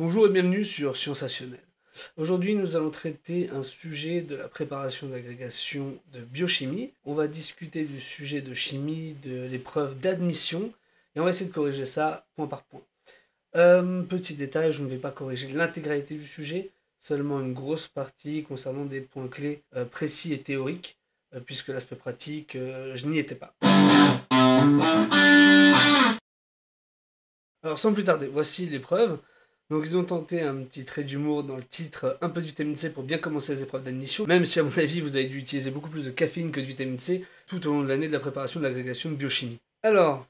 Bonjour et bienvenue sur Sensationnel. Aujourd'hui, nous allons traiter un sujet de la préparation d'agrégation de biochimie. On va discuter du sujet de chimie, de l'épreuve d'admission, et on va essayer de corriger ça point par point. Euh, petit détail, je ne vais pas corriger l'intégralité du sujet, seulement une grosse partie concernant des points clés euh, précis et théoriques, euh, puisque l'aspect pratique, je n'y étais pas. Alors sans plus tarder, voici l'épreuve. Donc ils ont tenté un petit trait d'humour dans le titre, un peu de vitamine C pour bien commencer les épreuves d'admission, même si à mon avis vous avez dû utiliser beaucoup plus de caféine que de vitamine C tout au long de l'année de la préparation de l'agrégation de biochimie. Alors,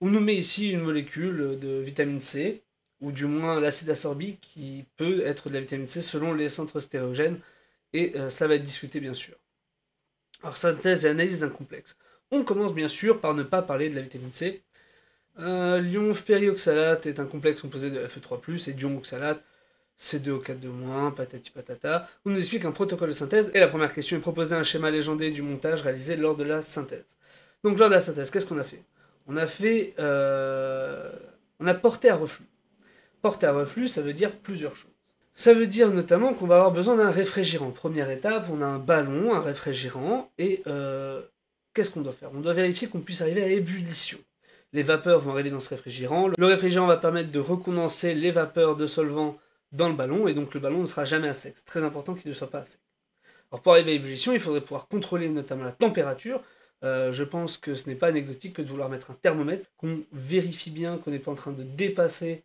on nous met ici une molécule de vitamine C, ou du moins l'acide ascorbique qui peut être de la vitamine C selon les centres stéréogènes, et euh, cela va être discuté bien sûr. Alors synthèse et analyse d'un complexe. On commence bien sûr par ne pas parler de la vitamine C, euh, l'ion ferrioxalate est un complexe composé de Fe3+, et d'ion oxalate, c 2 o 4 de moins, patati patata. On nous explique un protocole de synthèse, et la première question est proposer un schéma légendé du montage réalisé lors de la synthèse. Donc lors de la synthèse, qu'est-ce qu'on a fait On a fait... Euh, on a porté à reflux. Porter à reflux, ça veut dire plusieurs choses. Ça veut dire notamment qu'on va avoir besoin d'un réfrigérant. Première étape, on a un ballon, un réfrigérant, et euh, qu'est-ce qu'on doit faire On doit vérifier qu'on puisse arriver à ébullition les vapeurs vont arriver dans ce réfrigérant. Le réfrigérant va permettre de recondenser les vapeurs de solvant dans le ballon et donc le ballon ne sera jamais à sec. C'est très important qu'il ne soit pas à sec. Alors pour arriver à l'ébullition, il faudrait pouvoir contrôler notamment la température. Euh, je pense que ce n'est pas anecdotique que de vouloir mettre un thermomètre, qu'on vérifie bien qu'on n'est pas en train de dépasser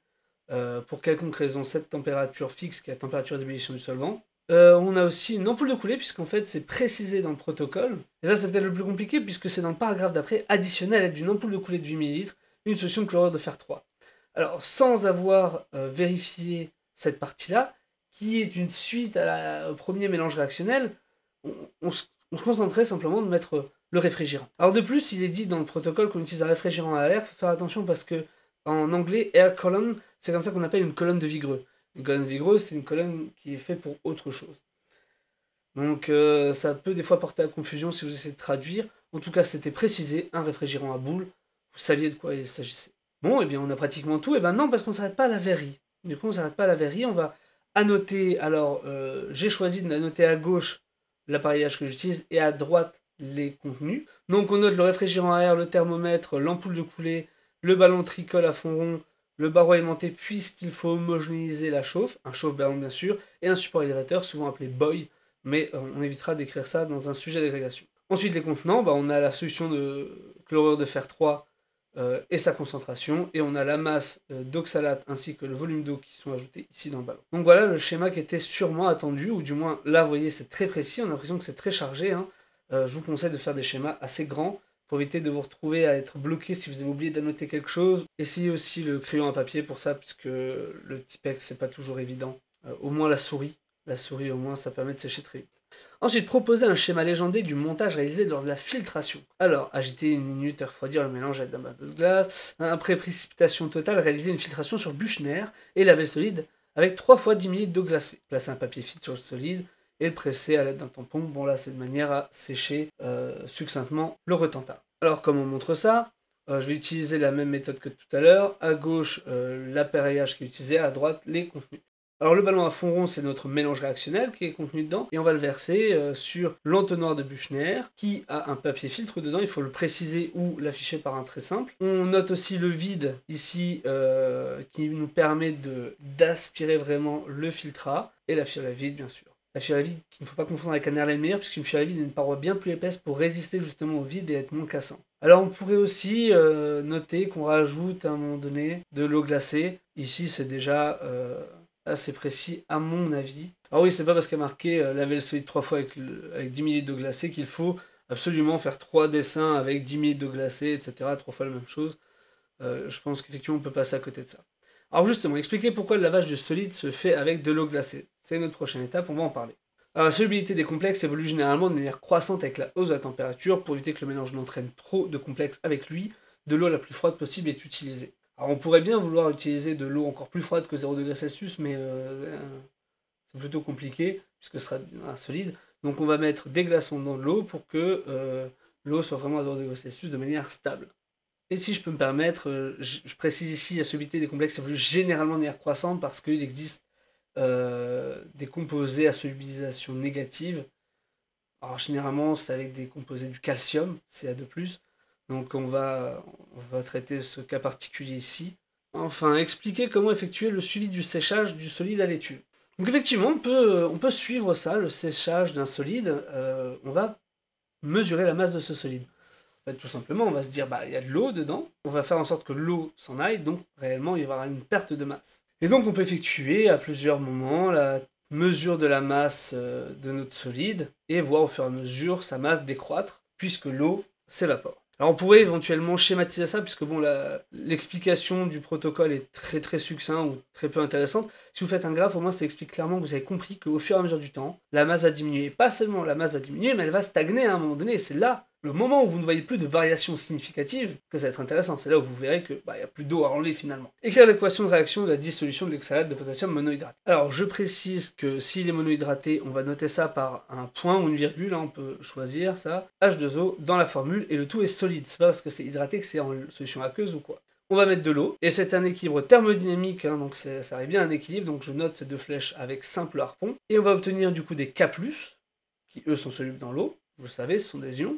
euh, pour quelconque raison cette température fixe qui est la température d'ébullition du solvant. Euh, on a aussi une ampoule de coulée, puisqu'en fait, c'est précisé dans le protocole. Et ça, c'est peut-être le plus compliqué, puisque c'est dans le paragraphe d'après, additionnel à l'aide d'une ampoule de coulée de 8 ml, une solution de chlorure de fer 3. Alors, sans avoir euh, vérifié cette partie-là, qui est une suite à la, au premier mélange réactionnel, on, se, on, concentrait simplement de mettre le réfrigérant. Alors, de plus, il est dit dans le protocole qu'on utilise un réfrigérant à air, faut faire attention parce que en anglais, air column, c'est comme ça qu'on appelle une colonne de vigreux. Une colonne vigreuse, c'est une colonne qui est faite pour autre chose. Donc euh, ça peut des fois porter à confusion si vous essayez de traduire. En tout cas, c'était précisé, un réfrigérant à boules, vous saviez de quoi il s'agissait. Bon, et eh bien on a pratiquement tout, et eh ben, non, parce qu'on ne s'arrête pas à la verrie. Du coup, on ne s'arrête pas à la verrie, on va annoter. Alors, euh, j'ai choisi de noter à gauche l'appareillage que j'utilise et à droite les contenus. Donc on note le réfrigérant à air, le thermomètre, l'ampoule de coulée, le ballon tricol à fond rond, le barreau aimanté puisqu'il faut homogénéiser la chauffe, un chauffe-ballon bien sûr, et un support élévateur souvent appelé boy, mais euh, on évitera d'écrire ça dans un sujet d'agrégation. Ensuite les contenants, bah, on a la solution de chlorure de fer 3 euh, et sa concentration, et on a la masse euh, d'oxalate ainsi que le volume d'eau qui sont ajoutés ici dans le ballon. Donc voilà le schéma qui était sûrement attendu, ou du moins là vous voyez c'est très précis, on a l'impression que c'est très chargé, hein. je vous conseille de faire des schémas assez grands, pour éviter de vous retrouver à être bloqué si vous avez oublié d'annoter quelque chose. Essayez aussi le crayon à papier pour ça, puisque le Tipex, c'est pas toujours évident. Euh, au moins la souris. La souris, au moins, ça permet de sécher très vite. Ensuite, proposer un schéma légendé du montage réalisé lors de la filtration. Alors, agiter une minute et refroidir le mélange avec un bateau de glace. Après précipitation totale, réaliser une filtration sur Buchner et laver le solide avec 3 fois 10 ml d'eau glacée. Placer un papier filtre sur le solide et presser à l'aide d'un tampon. Bon là c'est de manière à sécher euh, succinctement le retentat. Alors comme on montre ça euh, Je vais utiliser la même méthode que tout à l'heure. À gauche euh, l'appareillage qui est utilisé, à droite les contenus. Alors le ballon à fond rond, c'est notre mélange réactionnel qui est contenu dedans, et on va le verser sur l'entonnoir de Buchner, qui a un papier filtre dedans, il faut le préciser ou l'afficher par un trait simple. On note aussi le vide ici, qui nous permet d'aspirer vraiment le filtrat, et la fiole à vide bien sûr. La vide, qu'il ne faut pas confondre avec un airline meilleur, puisqu'une vide a une paroi bien plus épaisse pour résister justement au vide et être moins cassant. Alors on pourrait aussi euh, noter qu'on rajoute à un moment donné de l'eau glacée. Ici c'est déjà euh, assez précis à mon avis. Alors oui, c'est pas parce qu'il a marqué euh, laver le solide trois fois avec, avec 10 ml d'eau glacée qu'il faut absolument faire trois dessins avec 10 ml d'eau glacée, etc. Trois fois la même chose. je pense qu'effectivement on peut passer à côté de ça. Alors justement, expliquer pourquoi le lavage de solide se fait avec de l'eau glacée. C'est notre prochaine étape, on va en parler. la solubilité des complexes évolue généralement de manière croissante avec la hausse de la température pour éviter que le mélange n'entraîne trop de complexes avec lui. De l'eau la plus froide possible est utilisée. Alors on pourrait bien vouloir utiliser de l'eau encore plus froide que 0 degré mais euh, euh, c'est plutôt compliqué puisque ce sera un solide. Donc on va mettre des glaçons dans de l'eau pour que euh, l'eau soit vraiment à 0 degré de manière stable. Et si je peux me permettre, euh, je, précise ici, la solubilité des complexes évolue généralement de manière croissante parce qu'il existe euh, des composés à solubilisation négative. Alors généralement, c'est avec des composés du calcium, CA2+. Donc on va, on va traiter ce cas particulier ici. Enfin, expliquer comment effectuer le suivi du séchage du solide à l'étude. Donc effectivement, on peut, on peut suivre ça, le séchage d'un solide. Euh, on va mesurer la masse de ce solide. Bah, tout simplement, on va se dire, bah, il y a de l'eau dedans, on va faire en sorte que l'eau s'en aille, donc réellement, il y aura une perte de masse. Et donc, on peut effectuer à plusieurs moments la mesure de la masse euh, de notre solide et voir au fur et à mesure sa masse décroître, puisque l'eau s'évapore. Alors on pourrait éventuellement schématiser ça, puisque bon, l'explication du protocole est très très succinct ou très peu intéressante. Si vous faites un graphe, au moins ça explique clairement que vous avez compris qu'au fur et à mesure du temps, la masse va diminuer. Pas seulement la masse va diminuer, mais elle va stagner à un moment donné. C'est là le moment où vous ne voyez plus de variations significative, que ça va être intéressant, c'est là où vous verrez que bah, a plus d'eau à enlever finalement. Écrire l'équation de réaction de la dissolution de l'oxalate de potassium monohydrate. Alors je précise que s'il est monohydraté, on va noter ça par un point ou une virgule, hein, on peut choisir ça, H2O dans la formule, et le tout est solide, c'est pas parce que c'est hydraté que c'est en solution aqueuse ou quoi. On va mettre de l'eau, et c'est un équilibre thermodynamique, hein, donc ça arrive bien un équilibre, donc je note ces deux flèches avec simple harpon, et on va obtenir du coup des K+, qui eux sont solubles dans l'eau, vous le savez, ce sont des ions,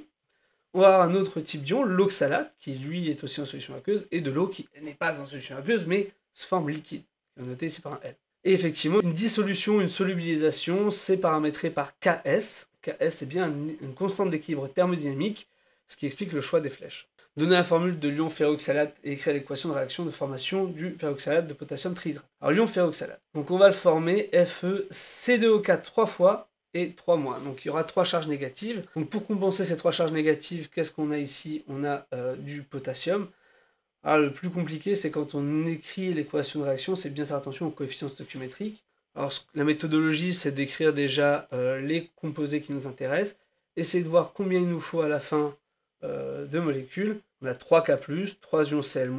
va avoir un autre type d'ion, l'oxalate, qui lui est aussi en solution aqueuse, et de l'eau qui n'est pas en solution aqueuse, mais se forme liquide. Noté ici par un L. Et effectivement, une dissolution, une solubilisation, c'est paramétré par Ks. Ks c'est bien une constante d'équilibre thermodynamique, ce qui explique le choix des flèches. Donnez la formule de l'ion ferroxalate et écrire l'équation de réaction de formation du ferroxalate de potassium trihydrate. Alors l'ion ferroxalate. Donc on va le former FeC2O4 trois fois et 3 moins, Donc il y aura 3 charges négatives. Donc pour compenser ces 3 charges négatives, qu'est-ce qu'on a ici On a euh, du potassium. Alors le plus compliqué, c'est quand on écrit l'équation de réaction, c'est bien faire attention aux coefficients stoichiométriques. Alors la méthodologie, c'est d'écrire déjà euh, les composés qui nous intéressent, essayer de voir combien il nous faut à la fin euh, de molécules. On a 3K+, 3 ions Cl-,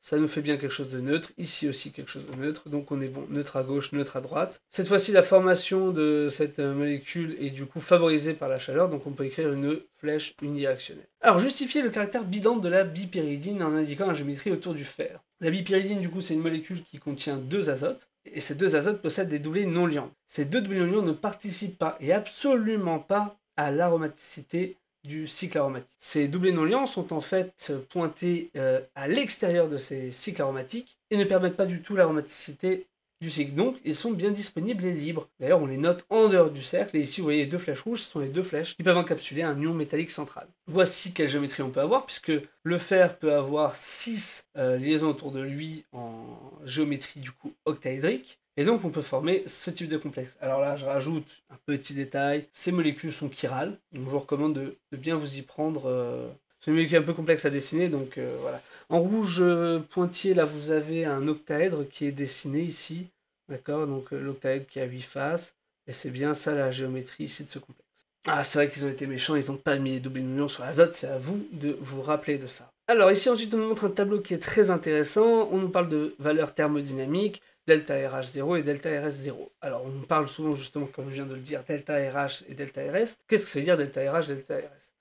ça nous fait bien quelque chose de neutre, ici aussi quelque chose de neutre, donc on est bon, neutre à gauche, neutre à droite. Cette fois-ci, la formation de cette euh, molécule est du coup favorisée par la chaleur, donc on peut écrire une flèche unidirectionnelle. Alors, justifier le caractère bidant de la bipyridine en indiquant la géométrie autour du fer. La bipyridine, du coup, c'est une molécule qui contient deux azotes, et ces deux azotes possèdent des doublés non liants. Ces deux doublés non liants ne participent pas, et absolument pas, à l'aromaticité du cycle aromatique. Ces doublés non liants sont en fait pointés euh, à l'extérieur de ces cycles aromatiques et ne permettent pas du tout l'aromaticité du cycle. Donc, ils sont bien disponibles et libres. D'ailleurs, on les note en dehors du cercle. Et ici, vous voyez les deux flèches rouges, ce sont les deux flèches qui peuvent encapsuler un ion métallique central. Voici quelle géométrie on peut avoir, puisque le fer peut avoir 6 euh, liaisons autour de lui en géométrie du coup octaédrique. Et donc on peut former ce type de complexe. Alors là, je rajoute un petit détail, ces molécules sont chirales, donc je vous recommande de, bien vous y prendre. Euh, c'est une molécule un peu complexe à dessiner, donc euh, voilà. En rouge pointier euh, pointillé, là, vous avez un octaèdre qui est dessiné ici, d'accord Donc l'octaèdre qui a huit faces, et c'est bien ça la géométrie ici de ce complexe. Ah, c'est vrai qu'ils ont été méchants, ils n'ont pas mis les doubles millions sur l'azote, c'est à vous de vous rappeler de ça. Alors ici ensuite on nous montre un tableau qui est très intéressant, on nous parle de valeurs thermodynamiques, delta RH0 et delta RS0. Alors on parle souvent justement, comme je viens de le dire, delta RH et delta RS. Qu'est-ce que ça veut dire delta RH, delta RS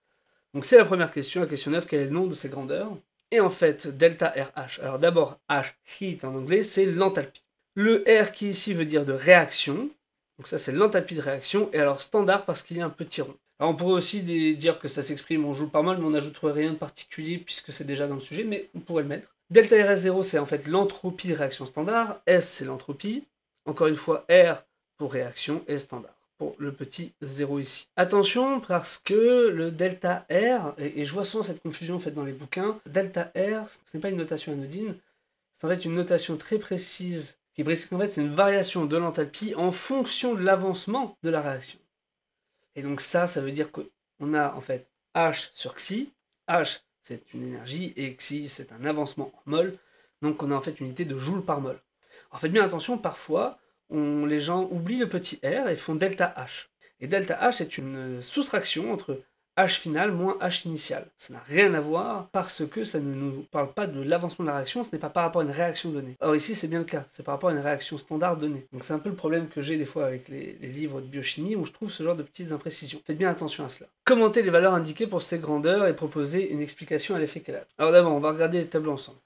Donc c'est la première question, la question 9, quel est le nom de ces grandeurs Et en fait, delta RH, alors d'abord H, heat en anglais, c'est l'enthalpie. Le R qui ici veut dire de réaction, donc ça c'est l'enthalpie de réaction, et alors standard parce qu'il y a un petit rond. Alors on pourrait aussi dire que ça s'exprime, on joue pas mal, mais on n'ajouterait rien de particulier puisque c'est déjà dans le sujet, mais on pourrait le mettre. Delta RS0, c'est en fait l'entropie de réaction standard. S, c'est l'entropie. Encore une fois, R pour réaction et standard. Pour le petit 0 ici. Attention, parce que le delta R, et, je vois souvent cette confusion faite dans les bouquins, delta R, ce n'est pas une notation anodine, c'est en fait une notation très précise qui précise qu'en fait c'est une variation de l'enthalpie en fonction de l'avancement de la réaction. Et donc ça, ça veut dire qu'on a en fait H sur Xi, H c'est une énergie, et xi, c'est un avancement en mol, donc on a en fait une unité de joules par mol. en fait bien attention, parfois, les gens oublient le petit r et font delta H. Et delta H, c'est une soustraction entre H final moins H initial. Ça n'a rien à voir parce que ça ne nous parle pas de l'avancement de la réaction, ce n'est pas par rapport à une réaction donnée. Or ici c'est bien le cas, c'est par rapport à une réaction standard donnée. Donc c'est un peu le problème que j'ai des fois avec les, livres de biochimie où je trouve ce genre de petites imprécisions. Faites bien attention à cela. Commenter les valeurs indiquées pour ces grandeurs et proposer une explication à l'effet qu'elle a. Alors d'abord on va regarder les tableaux ensemble.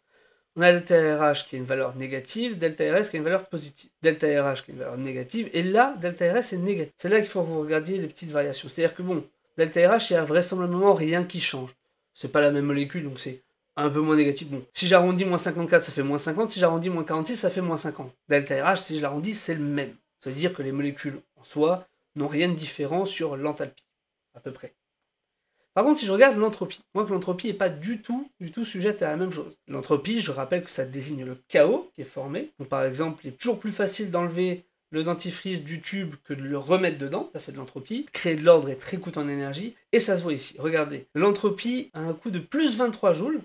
On a delta RH qui est une valeur négative, delta RS qui est une valeur positive. Delta RH qui est une valeur négative, et là, delta RS est négatif. C'est là qu'il faut que vous regardiez les petites variations. C'est-à-dire que bon, Delta RH, il y a vraisemblablement rien qui change. C'est pas la même molécule, donc c'est un peu moins négatif. Bon, si j'arrondis moins 54, ça fait moins 50. Si j'arrondis moins 46, ça fait moins 50. Delta RH, si je l'arrondis, c'est le même. cest à dire que les molécules en soi n'ont rien de différent sur l'enthalpie, à peu près. Par contre, si je regarde l'entropie, moi que l'entropie n'est pas du tout, du tout sujette à la même chose. L'entropie, je rappelle que ça désigne le chaos qui est formé. Donc, par exemple, il est toujours plus facile d'enlever le dentifrice du tube que de le remettre dedans, ça c'est de l'entropie. Créer de l'ordre est très coûte en énergie, et ça se voit ici. Regardez, l'entropie a un coût de plus 23 joules,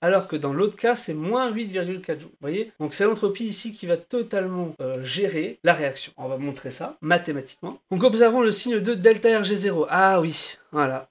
alors que dans l'autre cas, c'est moins 8,4 joules. voyez Donc c'est l'entropie ici qui va totalement euh, gérer la réaction. On va montrer ça mathématiquement. Donc observons le signe de delta Rg0. Ah oui, voilà,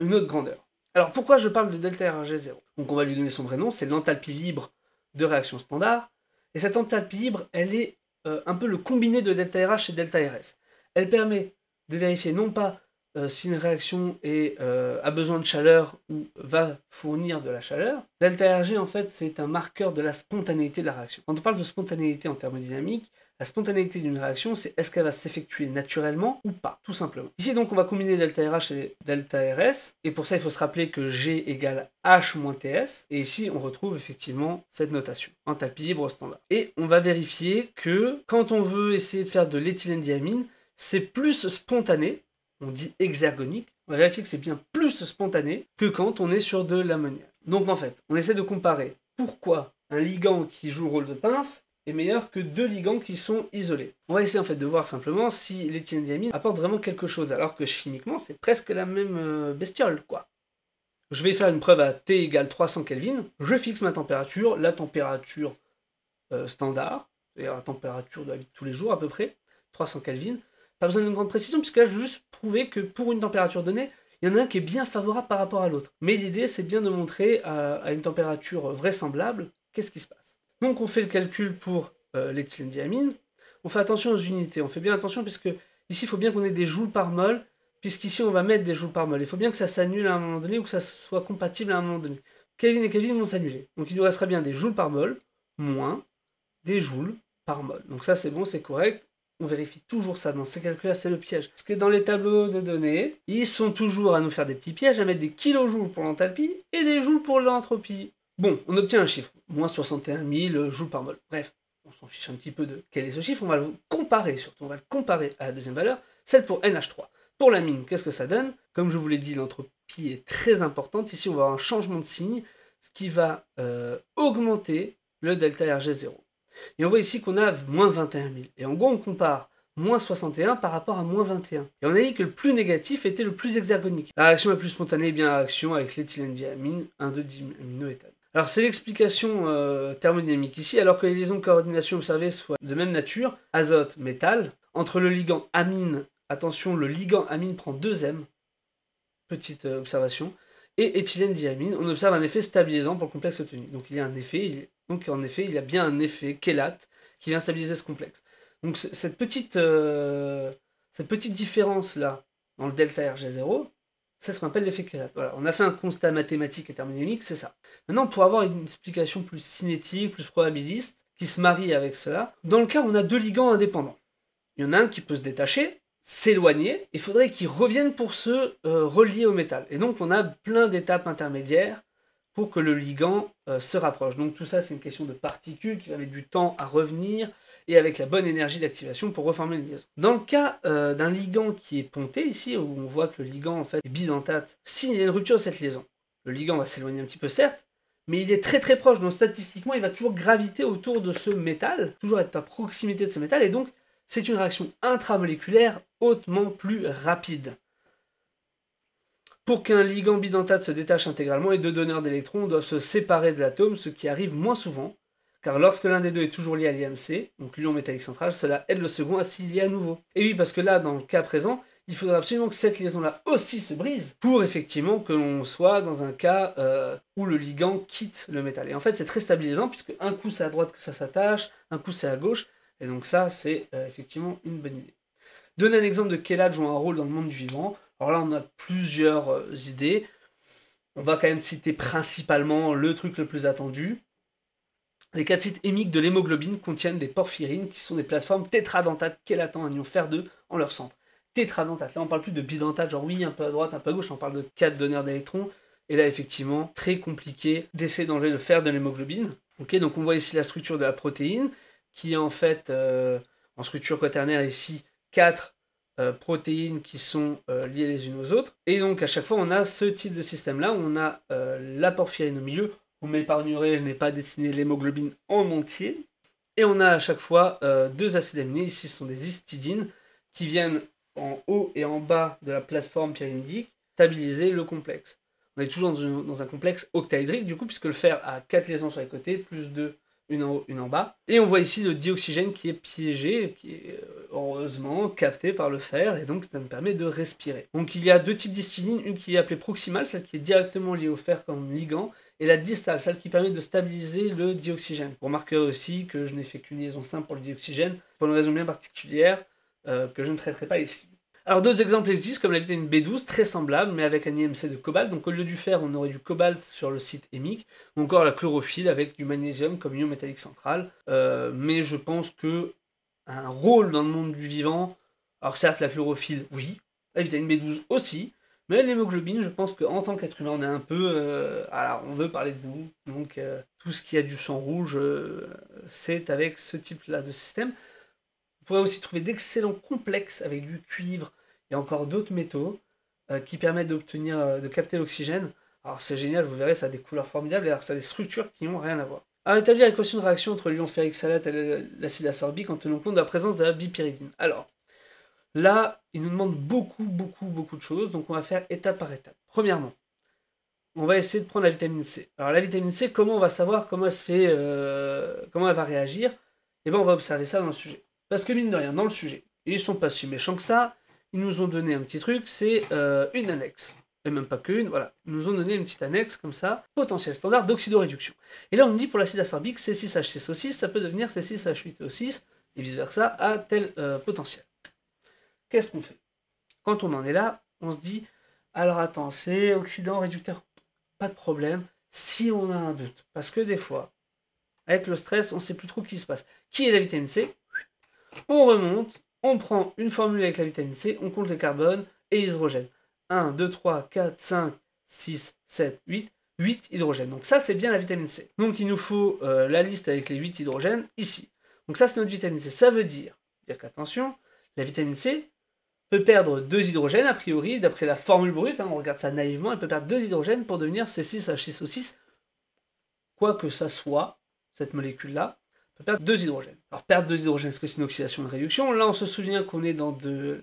une autre grandeur. Alors pourquoi je parle de delta Rg0 Donc on va lui donner son vrai nom, c'est l'enthalpie libre de réaction standard. Et cette enthalpie libre, elle est euh, un peu le combiné de delta RH et delta RS. Elle permet de vérifier non pas euh, si une réaction euh, a besoin de chaleur ou va fournir de la chaleur. Delta RG, en fait, c'est un marqueur de la spontanéité de la réaction. Quand on parle de spontanéité en thermodynamique, la spontanéité d'une réaction, c'est est-ce qu'elle va s'effectuer naturellement ou pas, tout simplement. Ici donc on va combiner delta RH et delta RS, et pour ça il faut se rappeler que G égale H moins TS, et ici on retrouve effectivement cette notation en tapis libre standard. Et on va vérifier que quand on veut essayer de faire de diamine, c'est plus spontané, on dit exergonique, on va vérifier que c'est bien plus spontané que quand on est sur de l'ammonia. Donc en fait, on essaie de comparer pourquoi un ligand qui joue le rôle de pince est meilleur que deux ligands qui sont isolés. On va essayer en fait de voir simplement si l'éthylendiamine apporte vraiment quelque chose, alors que chimiquement c'est presque la même euh, bestiole quoi. Je vais faire une preuve à T égale 300 Kelvin, je fixe ma température, la température euh, standard, c'est-à-dire la température de la vie de tous les jours à peu près, 300 Kelvin. Pas besoin d'une grande précision, puisque là je veux juste prouver que pour une température donnée, il y en a un qui est bien favorable par rapport à l'autre. Mais l'idée c'est bien de montrer à une température vraisemblable qu'est-ce qui se passe. Donc on fait le calcul pour euh, l'éthylendiamine On fait attention aux unités, on fait bien attention puisque ici il faut bien qu'on ait des joules par mol, puisqu'ici on va mettre des joules par mol. Il faut bien que ça s'annule à un moment donné ou que ça soit compatible à un moment donné. Kelvin et Kelvin vont s'annuler. Donc il nous restera bien des joules par mol moins des joules par mol. Donc ça c'est bon, c'est correct. On vérifie toujours ça dans ces calculs-là, c'est le piège. Parce que dans les tableaux de données, ils sont toujours à nous faire des petits pièges, à mettre des kilojoules pour l'enthalpie et des joules pour l'entropie. Bon, on obtient un chiffre, moins 61 000 joules par mol. Bref, on s'en fiche un petit peu de quel est ce chiffre, on va le comparer surtout, on va le comparer à la deuxième valeur, celle pour NH3. Pour la mine, qu'est-ce que ça donne Comme je vous l'ai dit, l'entropie est très importante. Ici, on va avoir un changement de signe, ce qui va euh, augmenter le delta RG0. Et on voit ici qu'on a moins 21 000. Et en gros, on compare moins 61 par rapport à moins 21. Et on a dit que le plus négatif était le plus hexagonique. La réaction la plus spontanée est bien la réaction avec l'éthylendiamine, 1,2-diaminoéthane. Alors c'est l'explication euh, thermodynamique ici, alors que les liaisons de coordination observées soient de même nature, azote, métal, entre le ligand amine, attention le ligand amine prend 2 M, petite euh, observation, et éthylène diamine, on observe un effet stabilisant pour le complexe obtenu. Donc il y a un effet, donc en effet il y a bien un effet chélate qui vient stabiliser ce complexe. Donc cette petite, euh, cette petite différence là dans le delta RG0, c'est ce qu'on appelle l'effet on a fait un constat mathématique et thermodynamique, c'est ça. Maintenant, pour avoir une explication plus cinétique, plus probabiliste, qui se marie avec cela, dans le cas on a deux ligands indépendants. Il y en a un qui peut se détacher, s'éloigner, il faudrait qu'il revienne pour se euh, relier au métal. Et donc on a plein d'étapes intermédiaires pour que le ligand euh, se rapproche. Donc tout ça c'est une question de particules qui va mettre du temps à revenir, et avec la bonne énergie d'activation pour reformer le liaison. Dans le cas euh, d'un ligand qui est ponté ici, où on voit que le ligand en fait est bidentate, s'il y a une rupture de cette liaison, le ligand va s'éloigner un petit peu certes, mais il est très très proche, donc statistiquement il va toujours graviter autour de ce métal, toujours être à proximité de ce métal, et donc c'est une réaction intramoléculaire hautement plus rapide. Pour qu'un ligand bidentate se détache intégralement, les deux donneurs d'électrons doivent se séparer de l'atome, ce qui arrive moins souvent, car lorsque l'un des deux est toujours lié à l'IMC, donc l'ion métallique centrale, cela aide le second à s'y lier à nouveau. Et oui, parce que là, dans le cas présent, il faudra absolument que cette liaison-là aussi se brise pour effectivement que l'on soit dans un cas euh, où le ligand quitte le métal. Et en fait, c'est très stabilisant puisque un coup c'est à droite que ça s'attache, un coup c'est à gauche, et donc ça, c'est euh, effectivement une bonne idée. Donner un exemple de chélate joue un rôle dans le monde du vivant. Alors là, on a plusieurs euh, idées. On va quand même citer principalement le truc le plus attendu, les sites émiques de l'hémoglobine contiennent des porphyrines qui sont des plateformes tétradentates attend un ion fer2 en leur centre. Tétradentate, là on parle plus de bidentate, genre oui, un peu à droite, un peu à gauche, on parle de quatre donneurs d'électrons. Et là effectivement, très compliqué d'essayer d'enlever le fer de l'hémoglobine. Ok, donc on voit ici la structure de la protéine qui est en fait euh, en structure quaternaire ici quatre euh, protéines qui sont euh, liées les unes aux autres. Et donc à chaque fois on a ce type de système là, on a la porphyrine au milieu, vous m'épargnerez, je n'ai pas dessiné l'hémoglobine en entier. Et on a à chaque fois euh, deux acides aminés. Ici, ce sont des histidines qui viennent en haut et en bas de la plateforme pyrimidique stabiliser le complexe. On est toujours dans, un complexe octaédrique, du coup, puisque le fer a quatre liaisons sur les côtés, plus deux, une en haut, une en bas. Et on voit ici le dioxygène qui est piégé, qui est euh, heureusement capté par le fer, et donc ça nous permet de respirer. Donc il y a deux types d'histidines, une qui est appelée proximale, celle qui est directement liée au fer comme ligand, et la distale, celle qui permet de stabiliser le dioxygène. Vous remarquerez aussi que je n'ai fait qu'une liaison simple pour le dioxygène, pour une raison bien particulière euh, que je ne traiterai pas ici. Alors d'autres exemples existent, comme la vitamine B12, très semblable, mais avec un IMC de cobalt. Donc au lieu du fer, on aurait du cobalt sur le site hémique, ou encore la chlorophylle avec du magnésium comme ion métallique central. Euh, mais je pense que un rôle dans le monde du vivant, alors certes la chlorophylle, oui, la vitamine B12 aussi, mais l'hémoglobine, je pense qu'en tant qu'être humain, on est un peu. Euh, alors, on veut parler de nous, Donc, euh, tout ce qui a du sang rouge, euh, c'est avec ce type-là de système. On pourrait aussi trouver d'excellents complexes avec du cuivre et encore d'autres métaux qui permettent d'obtenir, de capter l'oxygène. Alors, c'est génial, vous verrez, ça a des couleurs formidables et alors, ça a des structures qui n'ont rien à voir. Alors, établir l'équation de réaction entre l'ion ferrique salate et l'acide asorbique en tenant compte de la présence de la bipyridine. Alors, Là, il nous demande beaucoup, beaucoup, beaucoup de choses, donc on va faire étape par étape. Premièrement, on va essayer de prendre la vitamine C. Alors la vitamine C, comment on va savoir comment elle se fait, euh, comment elle va réagir Eh bien, on va observer ça dans le sujet. Parce que mine de rien, dans le sujet, ils sont pas si méchants que ça. Ils nous ont donné un petit truc, c'est euh, une annexe. Et même pas qu'une, voilà. Ils nous ont donné une petite annexe comme ça, potentiel standard d'oxydoréduction. Et là, on nous dit pour l'acide acerbique, C6H6O6, ça peut devenir C6H8O6, et vice versa, à tel euh, potentiel qu'est-ce qu'on fait Quand on en est là, on se dit, alors attends, c'est oxydant réducteur, pas de problème, si on a un doute. Parce que des fois, avec le stress, on ne sait plus trop qui se passe. Qui est la vitamine C On remonte, on prend une formule avec la vitamine C, on compte les carbones et l'hydrogène. 1, 2, 3, 4, 5, 6, 7, 8. 8 hydrogènes. Donc ça, c'est bien la vitamine C. Donc il nous faut euh, la liste avec les 8 hydrogènes ici. Donc ça, c'est notre vitamine C. Ça veut dire, dire qu'attention, la vitamine C, peut perdre deux hydrogènes, a priori, d'après la formule brute, hein, on regarde ça naïvement, elle peut perdre deux hydrogènes pour devenir C6H6O6, quoi que ça soit, cette molécule-là, peut perdre deux hydrogènes. Alors perdre deux hydrogènes, est-ce que c'est une oxydation une réduction Là, on se souvient qu'on est dans de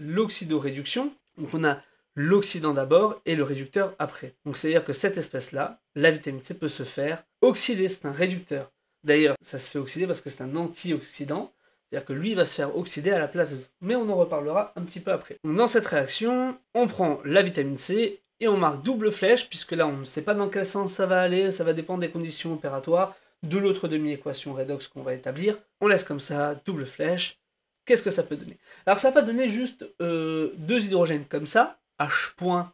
l'oxydoréduction, donc on a l'oxydant d'abord et le réducteur après. Donc c'est-à-dire que cette espèce-là, la vitamine C peut se faire oxyder, c'est un réducteur. D'ailleurs, ça se fait oxyder parce que c'est un antioxydant, c'est-à-dire que lui va se faire oxyder à la place Mais on en reparlera un petit peu après. dans cette réaction, on prend la vitamine C et on marque double flèche, puisque là on ne sait pas dans quel sens ça va aller, ça va dépendre des conditions opératoires, de l'autre demi-équation redox qu'on va établir. On laisse comme ça, double flèche. Qu'est-ce que ça peut donner Alors ça va donner juste euh, deux hydrogènes comme ça, H point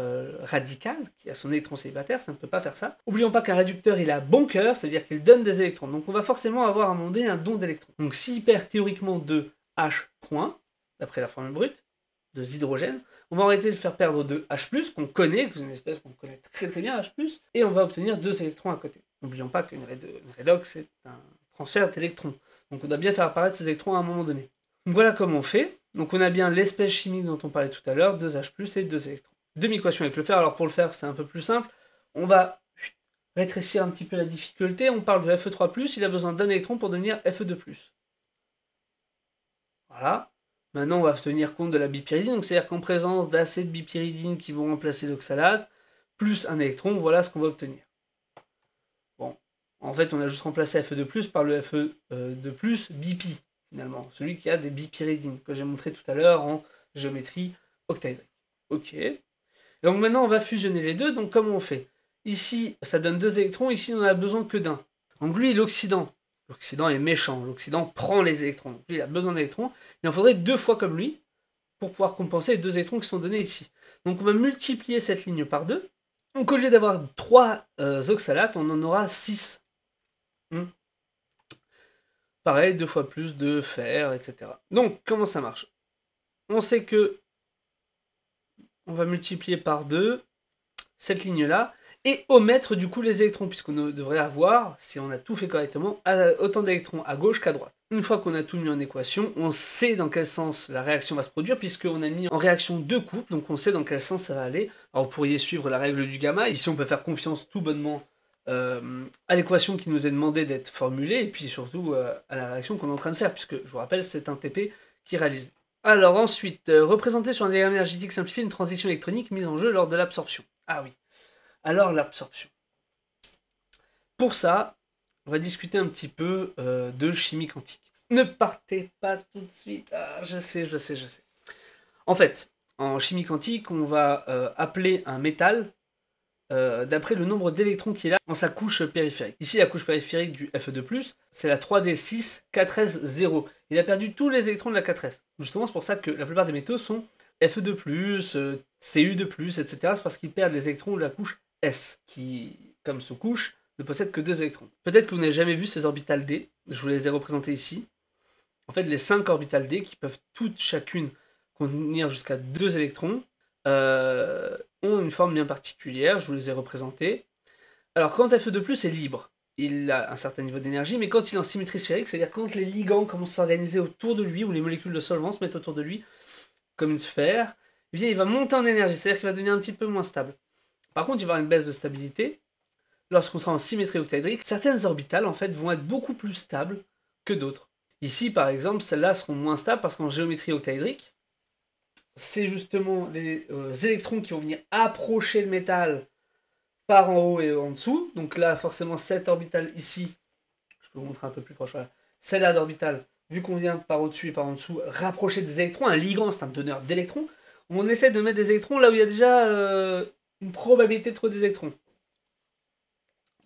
euh, radical, qui a son électron célibataire, ça ne peut pas faire ça. Oublions pas qu'un réducteur, il a bon cœur, c'est-à-dire qu'il donne des électrons. Donc on va forcément avoir à un moment un don d'électrons. Donc s'il perd théoriquement 2 H points, d'après la formule brute, de Z-hydrogène, on va arrêter de faire perdre de H+, qu'on connaît, que c'est une espèce qu'on connaît très très bien, H+, et on va obtenir deux électrons à côté. N'oublions pas qu'une redox, c'est un transfert d'électrons. Donc on doit bien faire apparaître ces électrons à un moment donné. Donc voilà comment on fait. Donc on a bien l'espèce chimique dont on parlait tout à l'heure, 2H+, et deux électrons demi-équation avec le fer. Alors pour le faire, c'est un peu plus simple. On va rétrécir un petit peu la difficulté. On parle de Fe3+, il a besoin d'un électron pour devenir Fe2+. Voilà. Maintenant, on va tenir compte de la bipyridine. Donc c'est-à-dire qu'en présence d'assez de bipyridine qui vont remplacer l'oxalate, plus un électron, voilà ce qu'on va obtenir. Bon. En fait, on a juste remplacé Fe2+, par le Fe2+, bipi, finalement. Celui qui a des bipyridines, que j'ai montré tout à l'heure en géométrie octaédrique. Ok, donc maintenant, on va fusionner les deux. Donc comment on fait Ici, ça donne deux électrons. Ici, on n'a a besoin que d'un. Donc lui, l'oxydant. L'oxydant est méchant. L'oxydant prend les électrons. lui, il a besoin d'électrons. Il en faudrait deux fois comme lui pour pouvoir compenser les deux électrons qui sont donnés ici. Donc on va multiplier cette ligne par deux. Donc au lieu d'avoir trois euh, oxalates, on en aura six. Hmm. Pareil, deux fois plus de fer, etc. Donc comment ça marche On sait que on va multiplier par 2 cette ligne-là et omettre du coup les électrons, puisqu'on devrait avoir, si on a tout fait correctement, autant d'électrons à gauche qu'à droite. Une fois qu'on a tout mis en équation, on sait dans quel sens la réaction va se produire, puisqu'on a mis en réaction deux couples, donc on sait dans quel sens ça va aller. Alors vous pourriez suivre la règle du gamma, ici on peut faire confiance tout bonnement euh, à l'équation qui nous est demandée d'être formulée, et puis surtout euh, à la réaction qu'on est en train de faire, puisque je vous rappelle, c'est un TP qui réalise alors ensuite, euh, représenter sur un diagramme énergétique simplifié une transition électronique mise en jeu lors de l'absorption. Ah oui. Alors l'absorption. Pour ça, on va discuter un petit peu euh, de chimie quantique. Ne partez pas tout de suite. Ah, je sais, je sais, je sais. En fait, en chimie quantique, on va euh, appeler un métal d'après le nombre d'électrons qu'il a en sa couche périphérique. Ici, la couche périphérique du Fe2+, c'est la 3D6-4S0 il a perdu tous les électrons de la 4S. Justement, c'est pour ça que la plupart des métaux sont Fe2+, Cu2+, etc. C'est parce qu'ils perdent les électrons de la couche S, qui, comme sous-couche, ne possède que deux électrons. Peut-être que vous n'avez jamais vu ces orbitales D, je vous les ai représentées ici. En fait, les cinq orbitales D, qui peuvent toutes chacune contenir jusqu'à deux électrons, euh, ont une forme bien particulière, je vous les ai représentées. Alors, quand Fe2+, est libre, il a un certain niveau d'énergie, mais quand il est en symétrie sphérique, c'est-à-dire quand les ligands commencent à s'organiser autour de lui, ou les molécules de solvant se mettent autour de lui, comme une sphère, eh bien, il va monter en énergie, c'est-à-dire qu'il va devenir un petit peu moins stable. Par contre, il va avoir une baisse de stabilité. Lorsqu'on sera en symétrie octaédrique, certaines orbitales en fait vont être beaucoup plus stables que d'autres. Ici, par exemple, celles-là seront moins stables parce qu'en géométrie octaédrique, c'est justement les euh, électrons qui vont venir approcher le métal en haut et en dessous. Donc là, forcément, cette orbitale ici, je peux vous montrer un peu plus proche, Celle-là d'orbital vu qu'on vient par au-dessus et par en dessous, rapprocher des électrons, un ligand, c'est un donneur d'électrons, on essaie de mettre des électrons là où il y a déjà euh, une probabilité de trouver des électrons.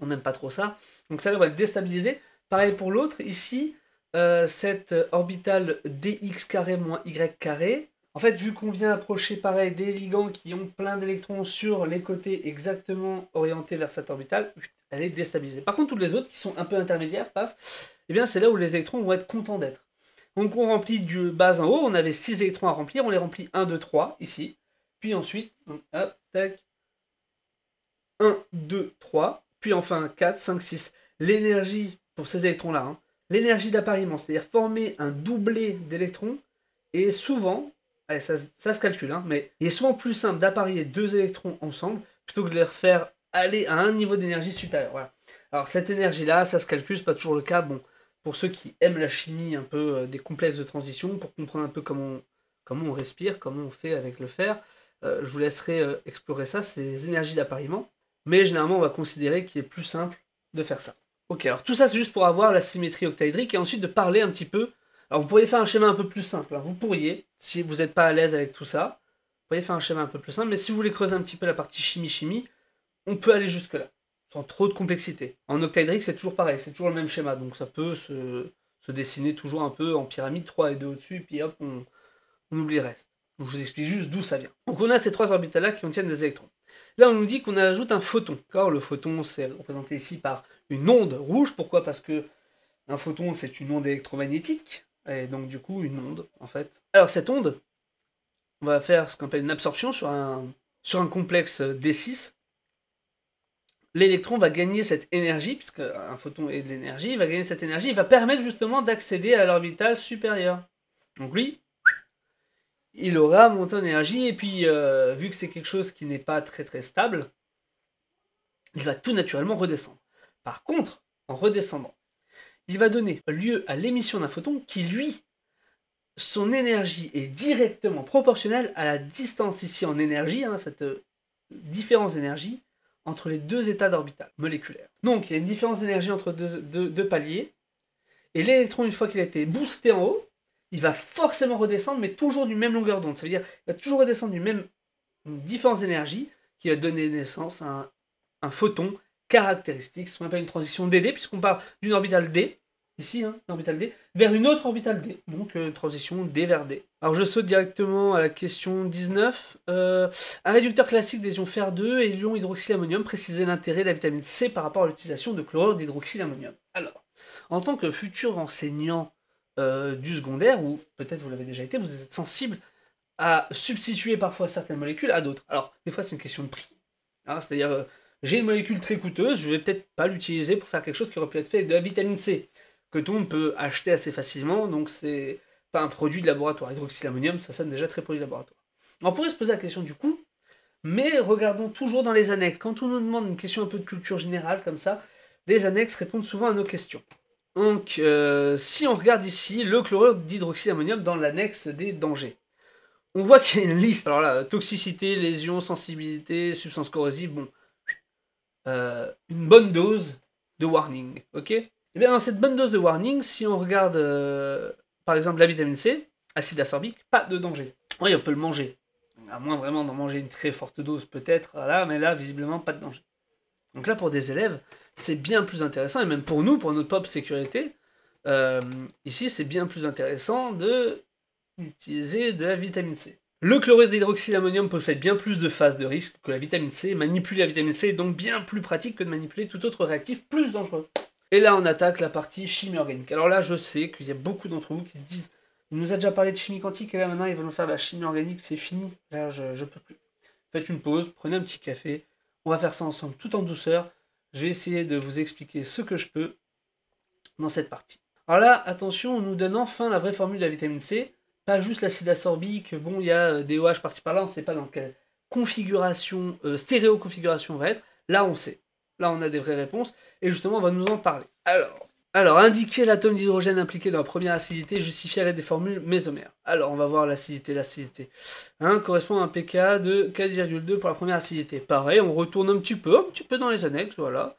On n'aime pas trop ça. Donc ça va être déstabilisé. Pareil pour l'autre, ici, euh, cette orbitale dx carré moins y carré, en fait, vu qu'on vient approcher pareil des ligands qui ont plein d'électrons sur les côtés exactement orientés vers cette orbitale, elle est déstabilisée. Par contre, toutes les autres qui sont un peu intermédiaires, paf, eh bien c'est là où les électrons vont être contents d'être. Donc on remplit du bas en haut, on avait 6 électrons à remplir, on les remplit 1, 2, 3 ici. Puis ensuite, hop, tac, 1, 2, 3, puis enfin 4, 5, 6. L'énergie pour ces électrons-là, hein, l'énergie d'appariement, c'est-à-dire former un doublé d'électrons, Et souvent ça, se calcule, hein, mais il est souvent plus simple d'apparier deux électrons ensemble plutôt que de les faire aller à un niveau d'énergie supérieur. Voilà. Alors cette énergie-là, ça se calcule, c'est pas toujours le cas. Bon, pour ceux qui aiment la chimie un peu euh, des complexes de transition, pour comprendre un peu comment on, comment on respire, comment on fait avec le fer, euh, je vous laisserai euh, explorer ça, c'est les énergies d'appariement. Mais généralement, on va considérer qu'il est plus simple de faire ça. Ok, alors tout ça, c'est juste pour avoir la symétrie octaédrique et ensuite de parler un petit peu alors vous pourriez faire un schéma un peu plus simple. Hein. Vous pourriez, si vous n'êtes pas à l'aise avec tout ça, vous pourriez faire un schéma un peu plus simple. Mais si vous voulez creuser un petit peu la partie chimie-chimie, on peut aller jusque-là, sans trop de complexité. En octaédrique, c'est toujours pareil, c'est toujours le même schéma. Donc ça peut se, dessiner toujours un peu en pyramide, 3 et 2 au-dessus, et puis hop, on, oublie le reste. je vous explique juste d'où ça vient. Donc on a ces trois orbitales-là qui contiennent des électrons. Là, on nous dit qu'on ajoute un photon. Le photon, c'est représenté ici par une onde rouge. Pourquoi Parce que un photon, c'est une onde électromagnétique et donc du coup une onde en fait. Alors cette onde, on va faire ce qu'on appelle une absorption sur un, sur un complexe D6. L'électron va gagner cette énergie, puisque un photon est de l'énergie, il va gagner cette énergie, il va permettre justement d'accéder à l'orbital supérieur. Donc lui, il aura monté en énergie, et puis euh, vu que c'est quelque chose qui n'est pas très très stable, il va tout naturellement redescendre. Par contre, en redescendant, il va donner lieu à l'émission d'un photon qui, lui, son énergie est directement proportionnelle à la distance ici en énergie, hein, cette euh, différence d'énergie entre les deux états d'orbital moléculaire. Donc il y a une différence d'énergie entre deux, paliers, et l'électron, une fois qu'il a été boosté en haut, il va forcément redescendre, mais toujours d'une même longueur d'onde. Ça veut dire qu'il va toujours redescendre d'une même différence d'énergie qui va donner naissance à un, un photon caractéristiques, ce qu'on appelle une transition DD, puisqu'on part d'une orbitale D, ici, hein, une orbitale D, vers une autre orbitale D, donc une euh, transition D vers D. Alors je saute directement à la question 19. Euh, un réducteur classique des ions fer2 et l'ion hydroxylammonium, préciser l'intérêt de la vitamine C par rapport à l'utilisation de chlorure d'hydroxylammonium. Alors, en tant que futur enseignant euh, du secondaire, ou peut-être vous l'avez déjà été, vous êtes sensible à substituer parfois certaines molécules à d'autres. Alors, des fois c'est une question de prix. Hein, c'est-à-dire, j'ai une molécule très coûteuse, je vais peut-être pas l'utiliser pour faire quelque chose qui aurait pu être fait avec de la vitamine C, que tout le monde peut acheter assez facilement, donc c'est pas un produit de laboratoire. Hydroxylammonium, ça sonne déjà très produit de laboratoire. On pourrait se poser la question du coût, mais regardons toujours dans les annexes. Quand on nous demande une question un peu de culture générale comme ça, les annexes répondent souvent à nos questions. Donc, euh, si on regarde ici le chlorure d'hydroxylammonium dans l'annexe des dangers, on voit qu'il y a une liste. Alors là, toxicité, lésion, sensibilité, substance corrosive, bon, euh, une bonne dose de warning. Ok Et eh bien dans cette bonne dose de warning, si on regarde euh, par exemple la vitamine C, acide ascorbique, pas de danger. Oui, on peut le manger. À moins vraiment d'en manger une très forte dose peut-être, voilà, mais là, visiblement, pas de danger. Donc là, pour des élèves, c'est bien plus intéressant, et même pour nous, pour notre pop sécurité, euh, ici, c'est bien plus intéressant de utiliser de la vitamine C. Le chlorure d'hydroxylammonium possède bien plus de phases de risque que la vitamine C. Manipuler la vitamine C est donc bien plus pratique que de manipuler tout autre réactif plus dangereux. Et là, on attaque la partie chimie organique. Alors là, je sais qu'il y a beaucoup d'entre vous qui se disent il nous a déjà parlé de chimie quantique et là maintenant ils veulent nous faire la chimie organique, c'est fini. Là, je, ne peux plus. Faites une pause, prenez un petit café. On va faire ça ensemble tout en douceur. Je vais essayer de vous expliquer ce que je peux dans cette partie. Alors là, attention, on nous donne enfin la vraie formule de la vitamine C pas juste l'acide asorbique. bon, il y a euh, des OH par-ci par-là, on ne sait pas dans quelle configuration, euh, stéréoconfiguration stéréo-configuration va être. Là, on sait. Là, on a des vraies réponses, et justement, on va nous en parler. Alors, alors indiquer l'atome d'hydrogène impliqué dans la première acidité l'aide des formules mésomères. Alors, on va voir l'acidité. L'acidité hein, correspond à un pKa de 4,2 pour la première acidité. Pareil, on retourne un petit peu, un petit peu dans les annexes, voilà.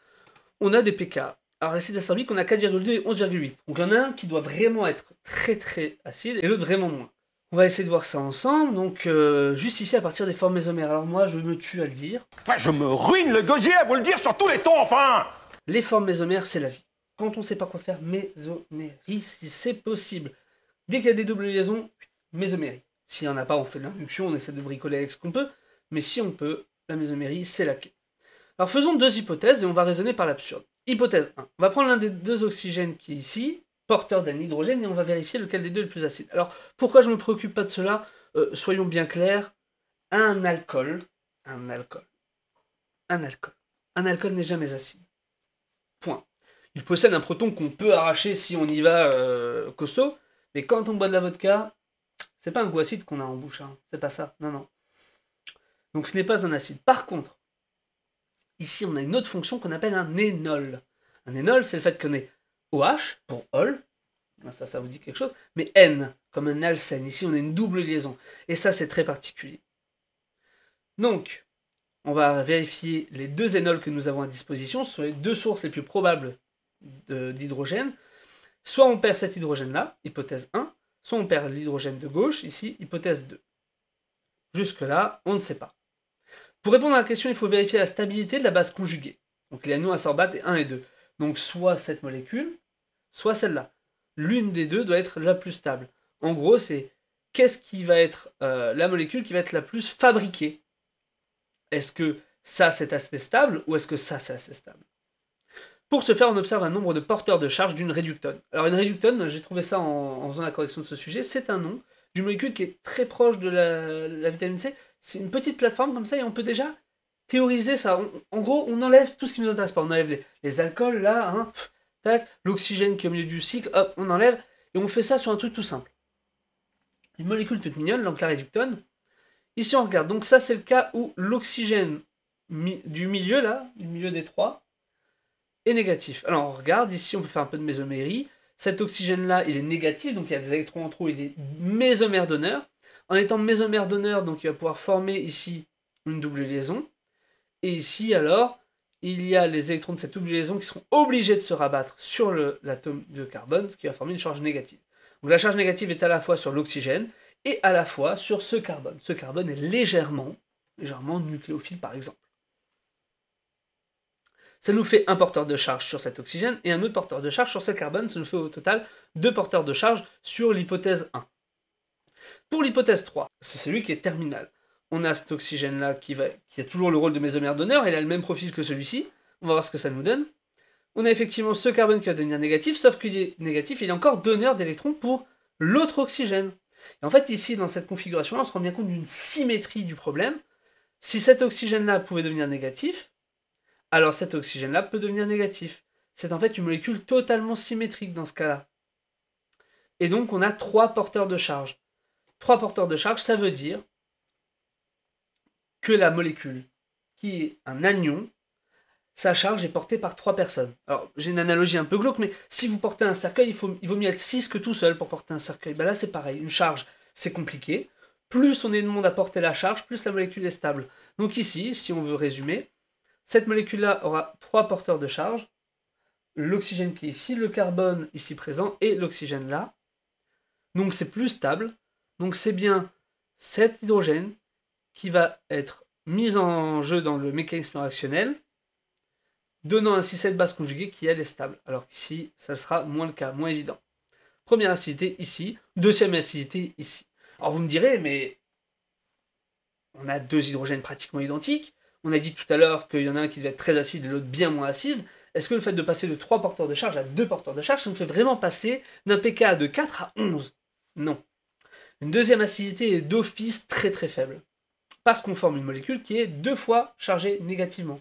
On a des pKa. Alors ici, la qu'on a 4,2 et 11,8. Donc il y en a un qui doit vraiment être très très acide et l'autre vraiment moins. On va essayer de voir ça ensemble, donc euh, justifier à partir des formes mésomères. Alors moi, je me tue à le dire. je me ruine le gosier à vous le dire sur tous les tons, enfin Les formes mésomères, c'est la vie. Quand on sait pas quoi faire, mésomérie, si c'est possible. Dès qu'il y a des doubles liaisons, mésomérie. S'il n'y en a pas, on fait de l'induction, on essaie de bricoler avec ce qu'on peut, mais si on peut, la mésomérie, c'est la clé. Alors faisons deux hypothèses et on va raisonner par l'absurde. Hypothèse 1. On va prendre l'un des deux oxygènes qui est ici, porteur d'un hydrogène, et on va vérifier lequel des deux est le plus acide. Alors, pourquoi je ne me préoccupe pas de cela euh, Soyons bien clairs, un alcool, un alcool, un alcool, un alcool n'est jamais acide. Point. Il possède un proton qu'on peut arracher si on y va euh, costaud, mais quand on boit de la vodka, c'est pas un goût acide qu'on a en bouche, hein. c'est pas ça, non, non. Donc ce n'est pas un acide. Par contre, ici on a une autre fonction qu'on appelle un énol. Un énol, c'est le fait qu'on ait OH pour ol. ça, ça vous dit quelque chose, mais N comme un alcène. Ici on a une double liaison. Et ça, c'est très particulier. Donc, on va vérifier les deux énols que nous avons à disposition. Ce sont les deux sources les plus probables d'hydrogène. Soit on perd cet hydrogène-là, hypothèse 1, soit on perd l'hydrogène de gauche, ici, hypothèse 2. Jusque-là, on ne sait pas. Pour répondre à la question, il faut vérifier la stabilité de la base conjuguée. Donc les anneaux est 1 et 2. Donc soit cette molécule, soit celle-là. L'une des deux doit être la plus stable. En gros, c'est qu'est-ce qui va être euh, la molécule qui va être la plus fabriquée Est-ce que ça c'est assez stable ou est-ce que ça c'est assez stable Pour ce faire, on observe un nombre de porteurs de charge d'une réductone. Alors une réductone, j'ai trouvé ça en, faisant la correction de ce sujet, c'est un nom d'une molécule qui est très proche de la vitamine C, c'est une petite plateforme comme ça et on peut déjà théoriser ça. en gros, on enlève tout ce qui nous intéresse pas. On enlève les, alcools là, hein, l'oxygène qui est au milieu du cycle, hop, on enlève et on fait ça sur un truc tout simple. Une molécule toute mignonne, l'enclaréductone. Ici, on regarde. Donc ça, c'est le cas où l'oxygène du milieu là, du milieu des trois, est négatif. Alors on regarde ici, on peut faire un peu de mésomérie. Cet oxygène là, il est négatif, donc il y a des électrons en trop, il est mésomère d'honneur. En étant mésomère d'honneur, donc il va pouvoir former ici une double liaison. Et ici, alors, il y a les électrons de cette double liaison qui seront obligés de se rabattre sur l'atome de carbone, ce qui va former une charge négative. Donc la charge négative est à la fois sur l'oxygène et à la fois sur ce carbone. Ce carbone est légèrement, légèrement nucléophile par exemple. Ça nous fait un porteur de charge sur cet oxygène et un autre porteur de charge sur ce carbone. Ça nous fait au total deux porteurs de charge sur l'hypothèse 1. Pour l'hypothèse 3, c'est celui qui est terminal. On a cet oxygène-là qui, a toujours le rôle de mésomère donneur, il a le même profil que celui-ci. On va voir ce que ça nous donne. On a effectivement ce carbone qui va devenir négatif, sauf qu'il est négatif, il est encore donneur d'électrons pour l'autre oxygène. Et en fait, ici, dans cette configuration-là, on se rend bien compte d'une symétrie du problème. Si cet oxygène-là pouvait devenir négatif, alors cet oxygène-là peut devenir négatif. C'est en fait une molécule totalement symétrique dans ce cas-là. Et donc, on a trois porteurs de charge trois porteurs de charge, ça veut dire que la molécule qui est un anion, sa charge est portée par trois personnes. Alors, j'ai une analogie un peu glauque, mais si vous portez un cercueil, il, faut, il vaut mieux être six que tout seul pour porter un cercueil. Ben là, c'est pareil, une charge, c'est compliqué. Plus on est de monde à porter la charge, plus la molécule est stable. Donc ici, si on veut résumer, cette molécule-là aura trois porteurs de charge. L'oxygène qui est ici, le carbone ici présent et l'oxygène là. Donc c'est plus stable donc c'est bien cet hydrogène qui va être mis en jeu dans le mécanisme réactionnel, donnant ainsi cette base conjuguée qui elle est stable. Alors qu'ici, ça sera moins le cas, moins évident. Première acidité ici, deuxième acidité ici. Alors vous me direz, mais on a deux hydrogènes pratiquement identiques. On a dit tout à l'heure qu'il y en a un qui devait être très acide et l'autre bien moins acide. Est-ce que le fait de passer de trois porteurs de charge à deux porteurs de charge, ça nous fait vraiment passer d'un pKa de 4 à 11 Non. Une deuxième acidité est d'office très très faible, parce qu'on forme une molécule qui est deux fois chargée négativement.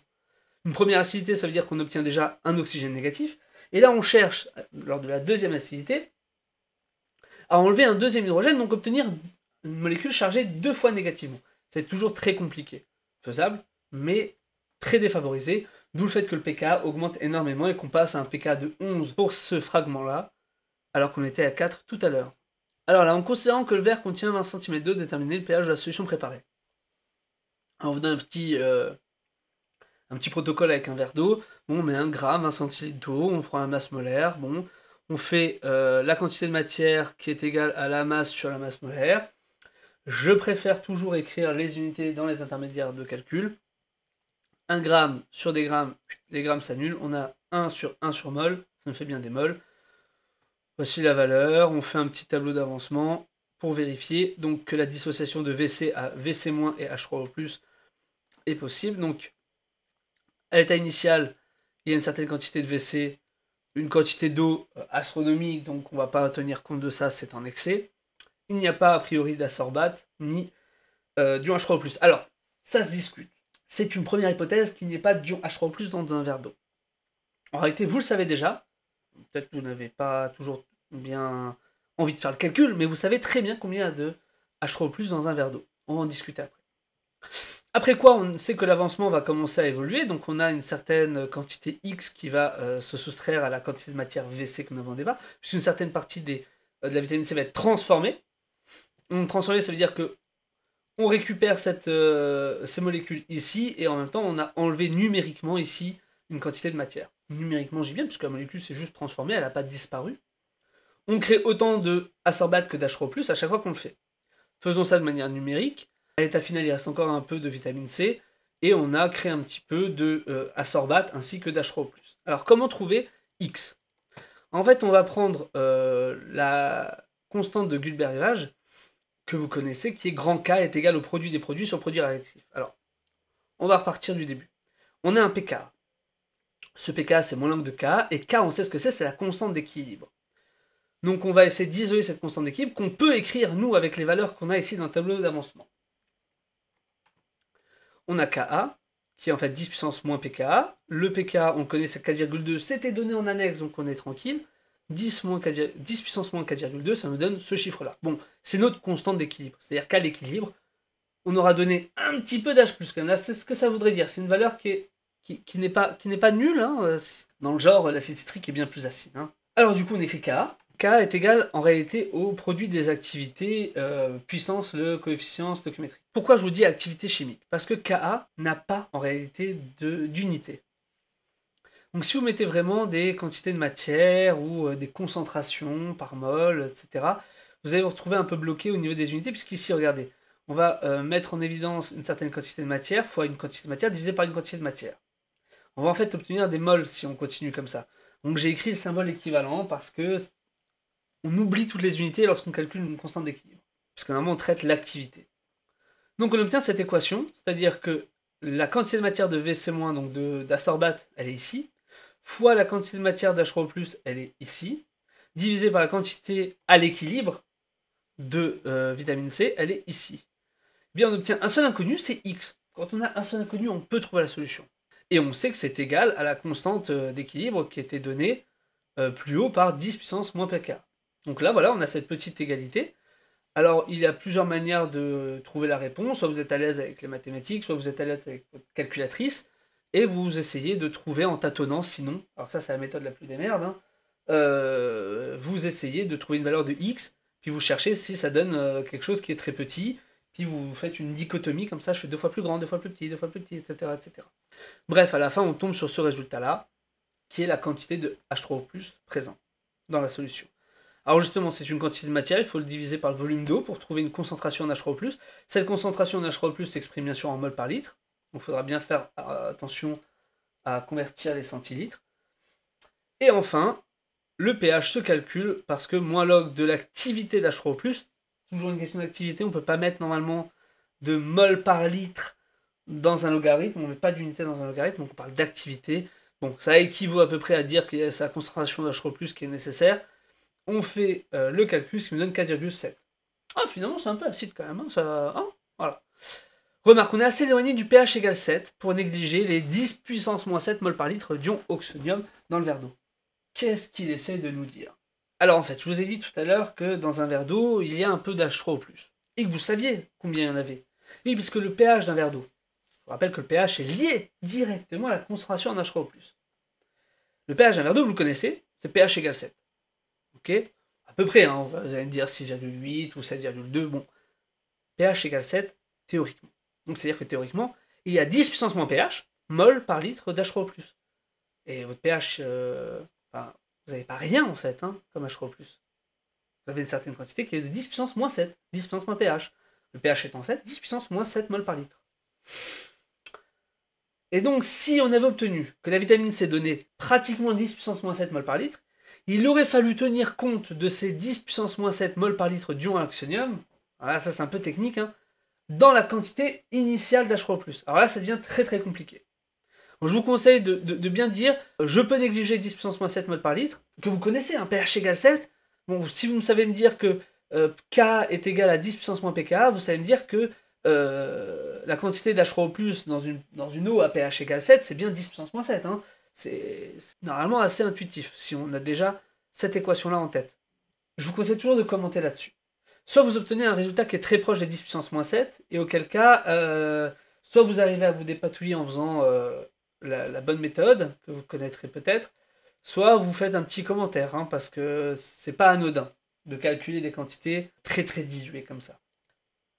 Une première acidité, ça veut dire qu'on obtient déjà un oxygène négatif, et là on cherche, lors de la deuxième acidité, à enlever un deuxième hydrogène, donc obtenir une molécule chargée deux fois négativement. C'est toujours très compliqué. Faisable, mais très défavorisé, d'où le fait que le pKa augmente énormément et qu'on passe à un pKa de 11 pour ce fragment-là, alors qu'on était à 4 tout à l'heure. Alors là, en considérant que le verre contient 20 cm d'eau, déterminer le pH de la solution préparée. On faisant un petit, euh, un petit protocole avec un verre d'eau, bon, on met 1 g, 20 cm d'eau, on prend la masse molaire, bon, on fait euh, la quantité de matière qui est égale à la masse sur la masse molaire. Je préfère toujours écrire les unités dans les intermédiaires de calcul. 1 gramme sur des grammes, les grammes s'annulent, on a 1 sur 1 sur mol, ça me fait bien des mols. Voici la valeur, on fait un petit tableau d'avancement pour vérifier donc que la dissociation de VC à VC- et H3O+, est possible. Donc, à l'état initial, il y a une certaine quantité de VC, une quantité d'eau euh, astronomique, donc on ne va pas tenir compte de ça, c'est en excès. Il n'y a pas a priori d'asorbate, ni euh, d'ion H3O+. Alors, ça se discute. C'est une première hypothèse qu'il n'y ait pas d'ion H3O+, dans un verre d'eau. En réalité, vous le savez déjà, peut-être vous n'avez pas toujours bien envie de faire le calcul, mais vous savez très bien combien il y a de H3O dans un verre d'eau. On va en discuter après. Après quoi, on sait que l'avancement va commencer à évoluer, donc on a une certaine quantité X qui va euh, se soustraire à la quantité de matière VC que nous avons en débat, puisqu'une certaine partie euh, de la vitamine C va être transformée. Donc, transformée, ça veut dire que on récupère cette, euh, ces molécules ici, et en même temps, on a enlevé numériquement ici une quantité de matière numériquement j'y viens, puisque la molécule s'est juste transformée, elle n'a pas disparu. On crée autant de asorbate que d'H3+, à chaque fois qu'on le fait. Faisons ça de manière numérique. À l'état final, il reste encore un peu de vitamine C, et on a créé un petit peu de euh, ainsi que d'H3+. Alors comment trouver X En fait, on va prendre euh, la constante de gulbert que vous connaissez, qui est grand K est égal au produit des produits sur produit réactif. Alors, on va repartir du début. On a un PK. Ce pKa, c'est moins longue de Ka, et k, on sait ce que c'est, c'est la constante d'équilibre. Donc on va essayer d'isoler cette constante d'équilibre qu'on peut écrire, nous, avec les valeurs qu'on a ici dans le tableau d'avancement. On a ka, qui est en fait 10 puissance moins pka. Le pKa, on connaît, c'est 4,2, c'était donné en annexe, donc on est tranquille. 10, 10 puissance moins 4,2, ça nous donne ce chiffre-là. Bon, c'est notre constante d'équilibre. C'est-à-dire qu'à l'équilibre, on aura donné un petit peu d'H plus Là, c'est ce que ça voudrait dire. C'est une valeur qui est qui, n'est pas, qui pas nul. Hein, euh, dans le genre, l'acide citrique est bien plus acide. Hein. Alors du coup, on écrit Ka. Ka est égal en réalité au produit des activités euh, puissance le coefficient stoichiométrique. Pourquoi je vous dis activité chimique Parce que Ka n'a pas en réalité d'unité. Donc si vous mettez vraiment des quantités de matière ou euh, des concentrations par mol, etc., vous allez vous retrouver un peu bloqué au niveau des unités, puisqu'ici, regardez, on va mettre en évidence une certaine quantité de matière fois une quantité de matière divisée par une quantité de matière on va en fait obtenir des molles si on continue comme ça. Donc j'ai écrit le symbole équivalent parce que on oublie toutes les unités lorsqu'on calcule une constante d'équilibre. Parce qu'on on traite l'activité. Donc on obtient cette équation, c'est-à-dire que la quantité de matière de VC-, donc d'asorbate, elle est ici, fois la quantité de matière dh 3 elle est ici, divisée par la quantité à l'équilibre de euh, vitamine C, elle est ici. Eh bien, on obtient un seul inconnu, c'est X. Quand on a un seul inconnu, on peut trouver la solution. Et on sait que c'est égal à la constante euh, d'équilibre qui était donnée euh, plus haut par 10 puissance moins pk. Donc là, voilà, on a cette petite égalité. Alors, il y a plusieurs manières de trouver la réponse. Soit vous êtes à l'aise avec les mathématiques, soit vous êtes à l'aise avec votre calculatrice, et vous essayez de trouver en tâtonnant, sinon, alors ça, c'est la méthode la plus des merdes, hein, euh, vous essayez de trouver une valeur de x, puis vous cherchez si ça donne quelque chose qui est très petit, puis vous faites une dichotomie, comme ça je fais deux fois plus grand, deux fois plus petit, deux fois plus petit, etc. etc. Bref, à la fin, on tombe sur ce résultat-là, qui est la quantité de H3O présent dans la solution. Alors justement, c'est une quantité de matière, il faut le diviser par le volume d'eau pour trouver une concentration en H3O. Cette concentration en H3O s'exprime bien sûr en mol par litre, donc il faudra bien faire euh, attention à convertir les centilitres. Et enfin, le pH se calcule parce que moins log de l'activité d'H3O, toujours une question d'activité. On ne peut pas mettre normalement de mol par litre dans un logarithme. On ne met pas d'unité dans un logarithme, donc on parle d'activité. Donc ça équivaut à peu près à dire qu'il y a sa concentration d'H3+, qui est nécessaire. On fait euh, le calcul, ce qui nous donne 4,7. Ah, finalement, c'est un peu acide quand même. Hein, ça... Hein, voilà. Remarque, on est assez éloigné du pH égale 7 pour négliger les 10 puissance moins 7 mol par litre d'ion oxonium dans le verre d'eau. Qu'est-ce qu'il essaie de nous dire alors en fait, je vous ai dit tout à l'heure que dans un verre d'eau, il y a un peu d'H3 o Et que vous saviez combien il y en avait. Oui, puisque le pH d'un verre d'eau, je vous rappelle que le pH est lié directement à la concentration en H3 o Le pH d'un verre d'eau, vous le connaissez, c'est pH égale 7. Ok À peu près, hein, vous allez me dire 6,8 ou 7,2, bon. pH égale 7, théoriquement. Donc c'est-à-dire que théoriquement, il y a 10 puissance moins pH, mol par litre d'H3O+. Et votre pH, euh, enfin, vous n'avez pas rien en fait, hein, comme H3+. Vous avez une certaine quantité qui est de 10 puissance moins 7, 10 puissance moins pH. Le pH étant 7, 10 puissance moins 7 mol par litre. Et donc, si on avait obtenu que la vitamine s'est donnait pratiquement 10 puissance moins 7 mol par litre, il aurait fallu tenir compte de ces 10 puissance moins 7 mol par litre d'ion à Ah, ça c'est un peu technique, hein, dans la quantité initiale d'H3+. Alors là, ça devient très très compliqué je vous conseille de, bien dire je peux négliger 10 puissance moins 7 mètres par litre, que vous connaissez, un hein, pH égale 7. Bon, si vous me savez me dire que euh, K est égal à 10 puissance moins pKa, vous savez me dire que euh, la quantité d'H3O, dans une, eau à pH égale 7, c'est bien 10 puissance moins 7. Hein. C'est normalement assez intuitif si on a déjà cette équation-là en tête. Je vous conseille toujours de commenter là-dessus. Soit vous obtenez un résultat qui est très proche des 10 puissance moins 7, et auquel cas, euh, soit vous arrivez à vous dépatouiller en faisant la, bonne méthode, que vous connaîtrez peut-être, soit vous faites un petit commentaire, hein, parce que c'est pas anodin de calculer des quantités très très diluées comme ça.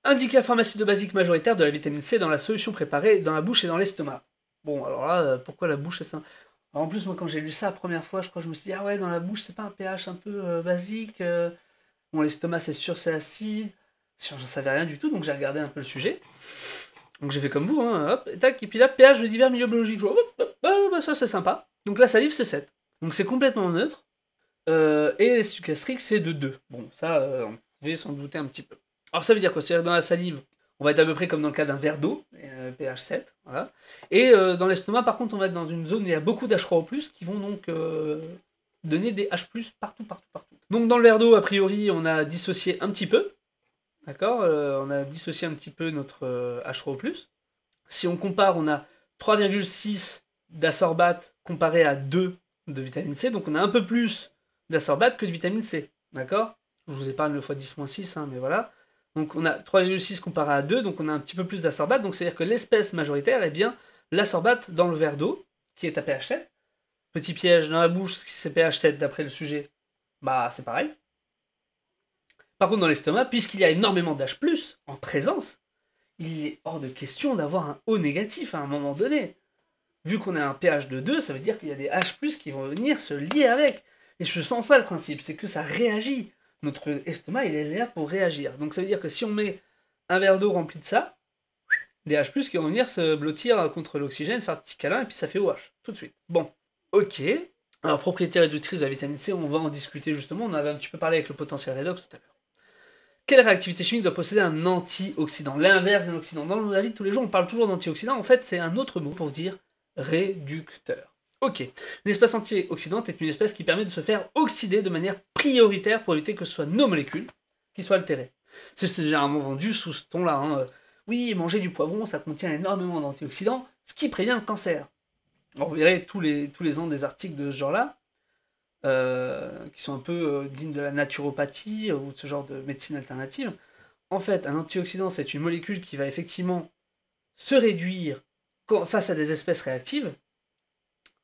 Indique la pharmacie de basique majoritaire de la vitamine C dans la solution préparée, dans la bouche et dans l'estomac. Bon, alors là, euh, pourquoi la bouche ça En plus, moi, quand j'ai lu ça la première fois, je crois que je me suis dit, ah ouais, dans la bouche, c'est pas un pH un peu euh, basique. Euh. Bon, l'estomac, c'est sûr, c'est acide. J'en savais rien du tout, donc j'ai regardé un peu le sujet. Donc j'ai fait comme vous, hein, hop, tac, et puis là, pH de divers milieux biologiques. Je vois, bah, ça c'est sympa. Donc la salive c'est 7. Donc c'est complètement neutre. Euh, et les sucastriques c'est de 2. Bon, ça, vous euh, on s'en douter un petit peu. Alors ça veut dire quoi C'est-à-dire que dans la salive, on va être à peu près comme dans le cas d'un verre d'eau, euh, pH 7, voilà. Et dans l'estomac, par contre, on va être dans une zone où il y a beaucoup d'H3O+, qui vont donc donner des H+, partout, partout, partout. Donc dans le verre d'eau, a priori, on a dissocié un petit peu, D'accord euh, On a dissocié un petit peu notre H3O. Euh, si on compare, on a 3,6 d'asorbate comparé à 2 de vitamine C. Donc on a un peu plus d'asorbate que de vitamine C. D'accord Je vous épargne le x10-6, hein, mais voilà. Donc on a 3,6 comparé à 2, donc on a un petit peu plus d'asorbate. Donc c'est-à-dire que l'espèce majoritaire est eh bien l'asorbate dans le verre d'eau, qui est à pH 7. Petit piège dans la bouche, si c'est pH 7 d'après le sujet, bah c'est pareil. Par contre, dans l'estomac, puisqu'il y a énormément d'H+, en présence, il est hors de question d'avoir un O négatif à un moment donné. Vu qu'on a un pH de 2, ça veut dire qu'il y a des H+, qui vont venir se lier avec. Et je sens ça le principe, c'est que ça réagit. Notre estomac, il est là pour réagir. Donc ça veut dire que si on met un verre d'eau rempli de ça, des H+, qui vont venir se blottir contre l'oxygène, faire un petit câlin, et puis ça fait OH, tout de suite. Bon, ok. Alors propriété réductrice de la vitamine C, on va en discuter justement, on avait un petit peu parlé avec le potentiel redox tout à l'heure. Quelle réactivité chimique doit posséder un antioxydant L'inverse d'un oxydant. Dans nos avis tous les jours, on parle toujours d'antioxydant. En fait, c'est un autre mot pour dire réducteur. Ok. L'espace antioxydante est une espèce qui permet de se faire oxyder de manière prioritaire pour éviter que ce soit nos molécules qui soient altérées. C'est généralement vendu sous ce ton-là. Hein. Euh, oui, manger du poivron, ça contient énormément d'antioxydants, ce qui prévient le cancer. Vous verrez tous les, tous les ans des articles de ce genre-là. Euh, qui sont un peu euh, dignes de la naturopathie euh, ou de ce genre de médecine alternative. En fait, un antioxydant, c'est une molécule qui va effectivement se réduire face à des espèces réactives,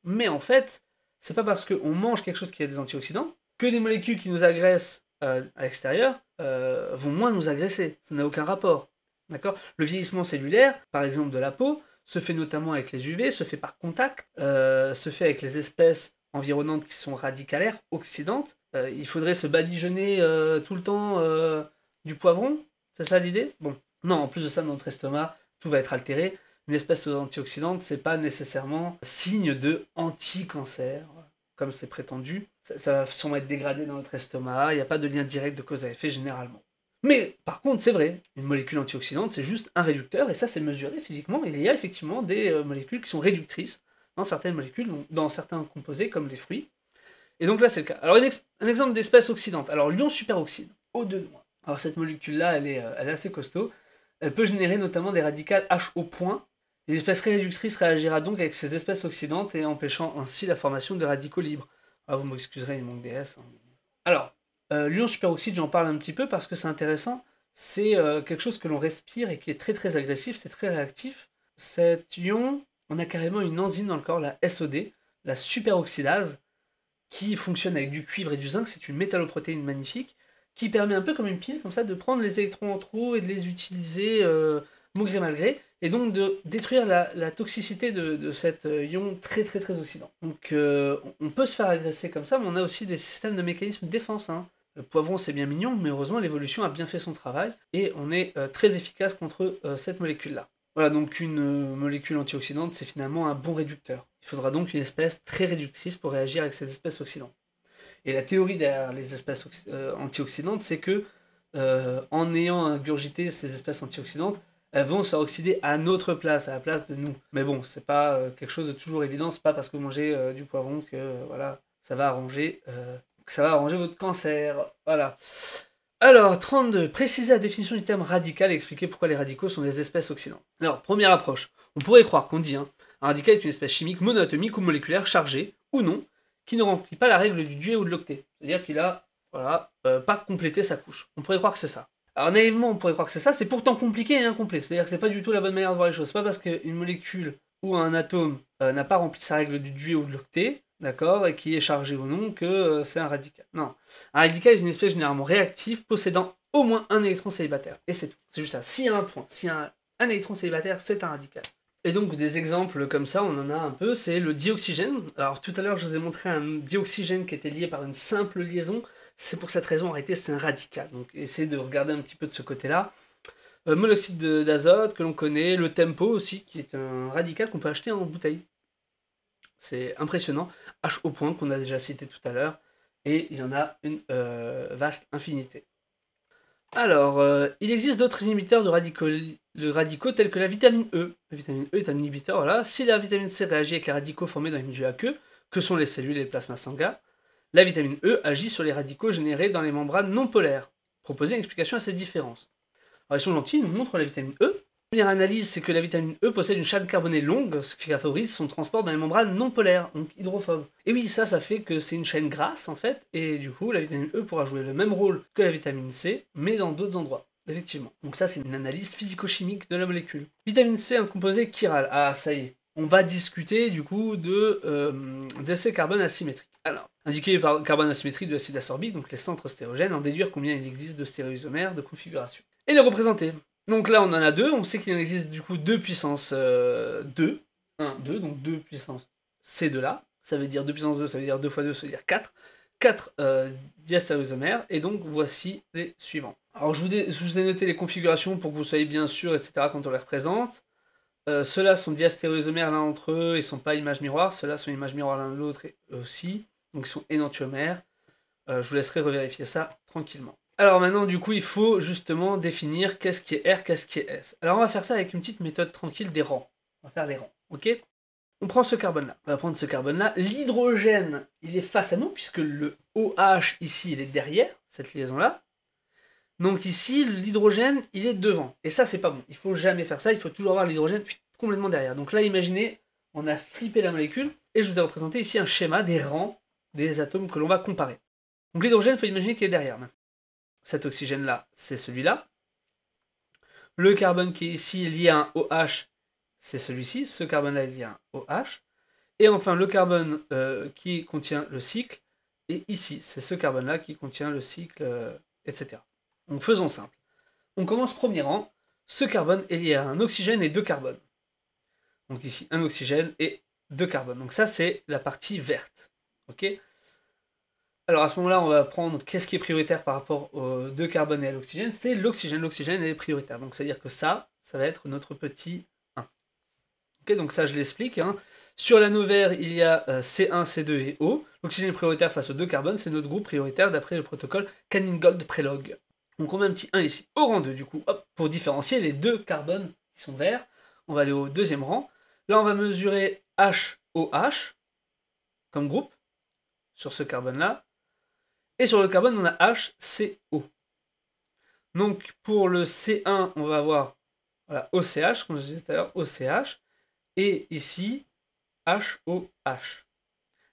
mais en fait, c'est pas parce qu'on mange quelque chose qui a des antioxydants que les molécules qui nous agressent à l'extérieur vont moins nous agresser. Ça n'a aucun rapport. D'accord Le vieillissement cellulaire, par exemple de la peau, se fait notamment avec les UV, se fait par contact, se fait avec les espèces environnantes qui sont radicalaires, oxydantes. Euh, il faudrait se badigeonner euh, tout le temps euh, du poivron C'est ça l'idée Bon. Non, en plus de ça, dans notre estomac, tout va être altéré. Une espèce d'antioxydante, c'est pas nécessairement signe de anti-cancer, comme c'est prétendu. Ça, ça, va sûrement être dégradé dans notre estomac, il n'y a pas de lien direct de cause à effet généralement. Mais par contre, c'est vrai, une molécule antioxydante, c'est juste un réducteur, et ça, c'est mesuré physiquement. Il y a effectivement des molécules qui sont réductrices, dans certaines molécules, dans certains composés comme les fruits. Et donc là, c'est le cas. Alors, un exemple d'espèce oxydante. Alors, l'ion superoxyde, O2 Alors, cette molécule-là, elle est, euh, elle est assez costaud. Elle peut générer notamment des radicales HO. Les espèces réductrices réagira donc avec ces espèces oxydantes et empêchant ainsi la formation de radicaux libres. Ah, vous m'excuserez, il manque des S. Hein. Alors, euh, l'ion superoxyde, j'en parle un petit peu parce que c'est intéressant. C'est euh, quelque chose que l'on respire et qui est très très agressif, c'est très réactif. Cet ion on a carrément une enzyme dans le corps, la SOD, la superoxydase, qui fonctionne avec du cuivre et du zinc. C'est une métalloprotéine magnifique qui permet un peu comme une pile, comme ça, de prendre les électrons en trop et de les utiliser euh, malgré malgré, et donc de détruire la, toxicité de, cet euh, ion très très très oxydant. Donc euh, on peut se faire agresser comme ça, mais on a aussi des systèmes de mécanismes de défense. Hein. Le poivron c'est bien mignon, mais heureusement l'évolution a bien fait son travail, et on est euh, très efficace contre cette molécule-là. Voilà, donc une euh, molécule antioxydante, c'est finalement un bon réducteur. Il faudra donc une espèce très réductrice pour réagir avec ces espèces oxydantes. Et la théorie derrière les espèces euh, antioxydantes, c'est que euh, en ayant ingurgité ces espèces antioxydantes, elles vont se faire oxyder à notre place, à la place de nous. Mais bon, c'est pas quelque chose de toujours évident, c'est pas parce que vous mangez du poivron que voilà, ça va arranger que ça va arranger votre cancer. Voilà. Alors, 32. Préciser la définition du terme radical et expliquer pourquoi les radicaux sont des espèces oxydantes. Alors, première approche. On pourrait croire qu'on dit hein, un radical est une espèce chimique monoatomique ou moléculaire chargée ou non qui ne remplit pas la règle du duet ou de l'octet. C'est-à-dire qu'il a voilà, euh, pas complété sa couche. On pourrait croire que c'est ça. Alors naïvement, on pourrait croire que c'est ça, c'est pourtant compliqué et incomplet. C'est-à-dire que c'est pas du tout la bonne manière de voir les choses. pas parce qu'une molécule ou un atome euh, n'a pas rempli sa règle du duet ou de l'octet d'accord, et qui est chargé ou non que euh, c'est un radical. Non, un radical est une espèce généralement réactive possédant au moins un électron célibataire, et c'est tout. C'est juste ça. S'il y a un point, s'il y a un, électron célibataire, c'est un radical. Et donc des exemples comme ça, on en a un peu, c'est le dioxygène. Alors tout à l'heure, je vous ai montré un dioxygène qui était lié par une simple liaison. C'est pour cette raison, en c'est un radical. Donc essayez de regarder un petit peu de ce côté-là. Euh, monoxyde d'azote que l'on connaît, le tempo aussi, qui est un radical qu'on peut acheter en bouteille. C'est impressionnant, H au point qu'on a déjà cité tout à l'heure, et il y en a une euh, vaste infinité. Alors, euh, il existe d'autres inhibiteurs de radicaux, tels que la vitamine E. La vitamine E est un inhibiteur, voilà. Si la vitamine C réagit avec les radicaux formés dans les milieux aqueux, que sont les cellules et les plasma sanguins, la vitamine E agit sur les radicaux générés dans les membranes non polaires. Proposer une explication à cette différence. Alors, ils sont gentils, ils nous montrent la vitamine E, première analyse, c'est que la vitamine E possède une chaîne carbonée longue, ce qui favorise son transport dans les membranes non polaires, donc hydrophobes. Et oui, ça, ça fait que c'est une chaîne grasse en fait, et du coup, la vitamine E pourra jouer le même rôle que la vitamine C, mais dans d'autres endroits. Effectivement. Donc ça, c'est une analyse physico-chimique de la molécule. Vitamine C, un composé chiral. Ah, ça y est. On va discuter du coup de euh, d'essai carbone asymétrique. Alors, indiqué par carbone asymétrique de l'acide ascorbique, donc les centres stérogènes, en déduire combien il existe de stéréoisomères de configuration. Et les représenter. Donc là, on en a deux. On sait qu'il en existe du coup deux puissances 2. Euh, 1, 2, donc deux puissances ces deux-là. Ça veut dire deux puissance 2, ça veut dire 2 fois 2, ça veut dire 4. 4 diastérosomères, Et donc, voici les suivants. Alors, je vous, ai, noté les configurations pour que vous soyez bien sûr, etc., quand on les représente. Euh, ceux-là sont diastérosomères l'un entre eux ne sont pas images miroirs. Ceux-là sont images miroirs l'un de l'autre aussi. Donc, ils sont énantiomères. Euh, je vous laisserai revérifier ça tranquillement. Alors maintenant, du coup, il faut justement définir qu'est-ce qui est R, qu'est-ce qui est S. Alors on va faire ça avec une petite méthode tranquille des rangs. On va faire des rangs, ok On prend ce carbone-là. On va prendre ce carbone-là. L'hydrogène, il est face à nous, puisque le OH, ici, il est derrière cette liaison-là. Donc ici, l'hydrogène, il est devant. Et ça, c'est pas bon. Il faut jamais faire ça. Il faut toujours avoir l'hydrogène complètement derrière. Donc là, imaginez, on a flippé la molécule. Et je vous ai représenté ici un schéma des rangs des atomes que l'on va comparer. Donc l'hydrogène, il faut imaginer qu'il est derrière cet oxygène-là, c'est celui-là. Le carbone qui est ici lié à un OH, c'est celui-ci. Ce carbone-là est lié à un OH. Et enfin, le carbone euh, qui contient le cycle est ici. C'est ce carbone-là qui contient le cycle, euh, etc. Donc faisons simple. On commence premier rang. Ce carbone est lié à un oxygène et deux carbones. Donc ici, un oxygène et deux carbones. Donc ça, c'est la partie verte. ok alors à ce moment-là, on va prendre qu'est-ce qui est prioritaire par rapport aux deux carbone et à l'oxygène. C'est l'oxygène. L'oxygène est prioritaire. Donc c'est-à-dire que ça, ça va être notre petit 1. Ok, donc ça, je l'explique. Hein. Sur l'anneau vert, il y a C1, euh, C2 et O. L'oxygène prioritaire face aux deux carbones, c'est notre groupe prioritaire d'après le protocole Canning-Gold-Prelog. Donc on met un petit 1 ici au rang 2 du coup, pour différencier les deux carbones qui sont verts. On va aller au deuxième rang. Là, on va mesurer HOH comme groupe sur ce carbone-là. Et sur le carbone, on a HCO. Donc pour le C1, on va avoir OCH, comme je disais tout à l'heure, OCH. Et ici, HOH.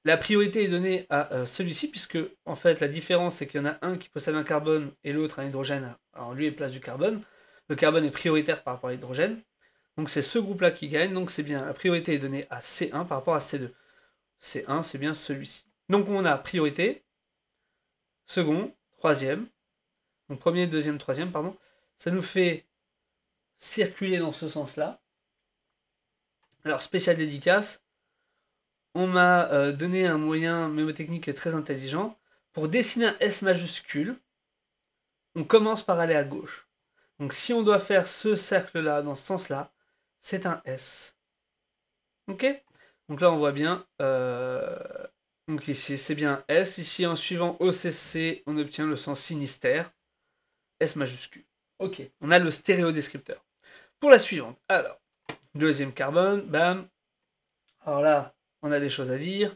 La priorité est donnée à euh, celui-ci, puisque en fait la différence c'est qu'il y en a un qui possède un carbone et l'autre un hydrogène. Alors lui est place du carbone. Le carbone est prioritaire par rapport à l'hydrogène. Donc c'est ce groupe-là qui gagne. Donc c'est bien, la priorité est donnée à C1 par rapport à C2. C1, c'est bien celui-ci. Donc on a priorité, second, troisième. Donc premier, deuxième, troisième, pardon. Ça nous fait circuler dans ce sens-là. Alors, spécial dédicace. On m'a euh, donné un moyen mémotechnique très intelligent. Pour dessiner un S majuscule, on commence par aller à gauche. Donc si on doit faire ce cercle-là, dans ce sens-là, c'est un S. Ok Donc là, on voit bien euh, donc ici, c'est bien S. Ici, en suivant OCC, on obtient le sens sinistère. S majuscule. Ok, on a le stéréodescripteur. Pour la suivante, alors, deuxième carbone, bam. Alors là, on a des choses à dire.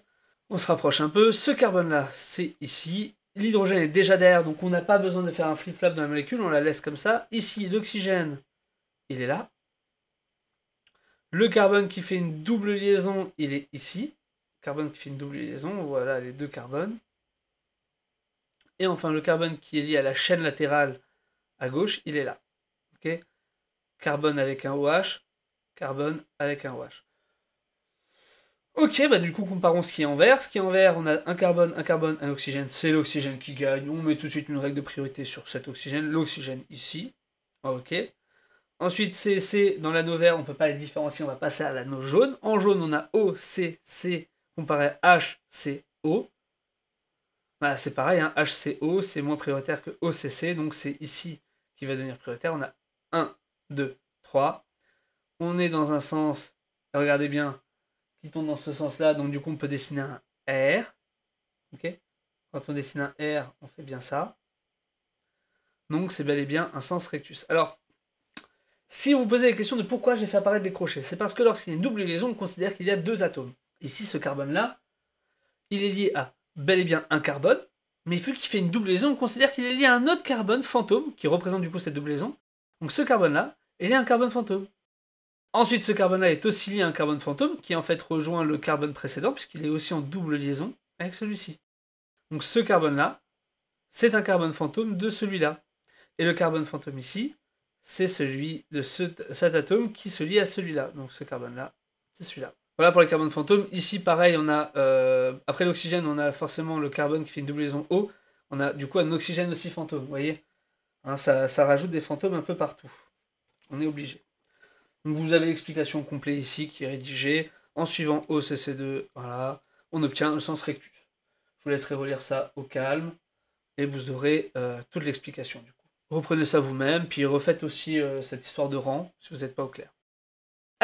On se rapproche un peu. Ce carbone-là, c'est ici. L'hydrogène est déjà derrière, donc on n'a pas besoin de faire un flip-flap dans la molécule, on la laisse comme ça. Ici, l'oxygène, il est là. Le carbone qui fait une double liaison, il est ici carbone qui fait une double liaison, voilà les deux carbones. Et enfin, le carbone qui est lié à la chaîne latérale à gauche, il est là. carbone avec un OH, carbone avec un OH. Ok, bah du coup, comparons ce qui est en vert. Ce qui est en vert, on a un carbone, un carbone, un oxygène. C'est l'oxygène qui gagne. On met tout de suite une règle de priorité sur cet oxygène. L'oxygène ici. Ok. Ensuite, C C, dans l'anneau vert, on ne peut pas les différencier. On va passer à l'anneau jaune. En jaune, on a O, C, C, comparer HCO, bah, c'est pareil, HCO, hein. c'est moins prioritaire que OCC, donc c'est ici qui va devenir prioritaire. On a 1, 2, 3. On est dans un sens, regardez bien, qui tombe dans ce sens-là, donc du coup on peut dessiner un R. Quand on dessine un R, on fait bien ça. Donc c'est bel et bien un sens rectus. Alors, si vous posez la question de pourquoi j'ai fait apparaître des crochets, c'est parce que lorsqu'il y a une double liaison, on considère qu'il y a deux atomes. Ici, ce carbone-là, il est lié à bel et bien un carbone, mais vu qu'il fait une double liaison, on considère qu'il est lié à un autre carbone fantôme, qui représente du coup cette double liaison. Donc ce carbone-là est lié à un carbone fantôme. Ensuite, ce carbone-là est aussi lié à un carbone fantôme, qui en fait rejoint le carbone précédent, puisqu'il est aussi en double liaison avec celui-ci. Donc ce carbone-là, c'est un carbone fantôme de celui-là. Et le carbone fantôme ici, c'est celui de cet atome qui se lie à celui-là. Donc ce carbone-là, c'est celui-là. Voilà pour les carbones fantômes. Ici, pareil, on a euh, après l'oxygène, on a forcément le carbone qui fait une double liaison O. On a du coup un oxygène aussi fantôme, vous voyez hein, ça, rajoute des fantômes un peu partout. On est obligé. vous avez l'explication complète ici qui est rédigée. En suivant OCC2, voilà, on obtient le sens rectus. Je vous laisserai relire ça au calme et vous aurez euh, toute l'explication du coup. Reprenez ça vous-même, puis refaites aussi euh, cette histoire de rang si vous n'êtes pas au clair.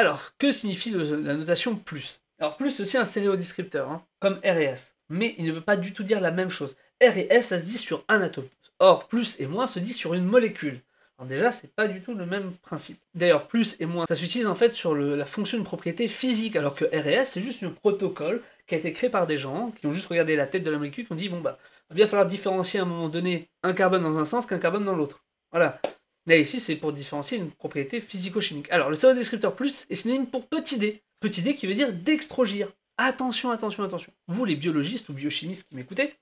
Alors, que signifie la notation plus Alors, plus, c'est aussi un stéréodescripteur, hein, comme R et S. Mais il ne veut pas du tout dire la même chose. R et S, ça se dit sur un atome. Or, plus et moins se dit sur une molécule. Alors déjà, c'est pas du tout le même principe. D'ailleurs, plus et moins, ça s'utilise en fait sur la fonction de propriété physique, alors que R et S, c'est juste un protocole qui a été créé par des gens qui ont juste regardé la tête de la molécule, qui ont dit, bon bah, il va bien falloir différencier à un moment donné un carbone dans un sens qu'un carbone dans l'autre. Voilà, Là, ici, c'est pour différencier une propriété physico-chimique. Alors, le cerveau descripteur plus est synonyme pour petit d. Petit d qui veut dire dextrogir. Attention, attention, attention. Vous, les biologistes ou biochimistes qui m'écoutez,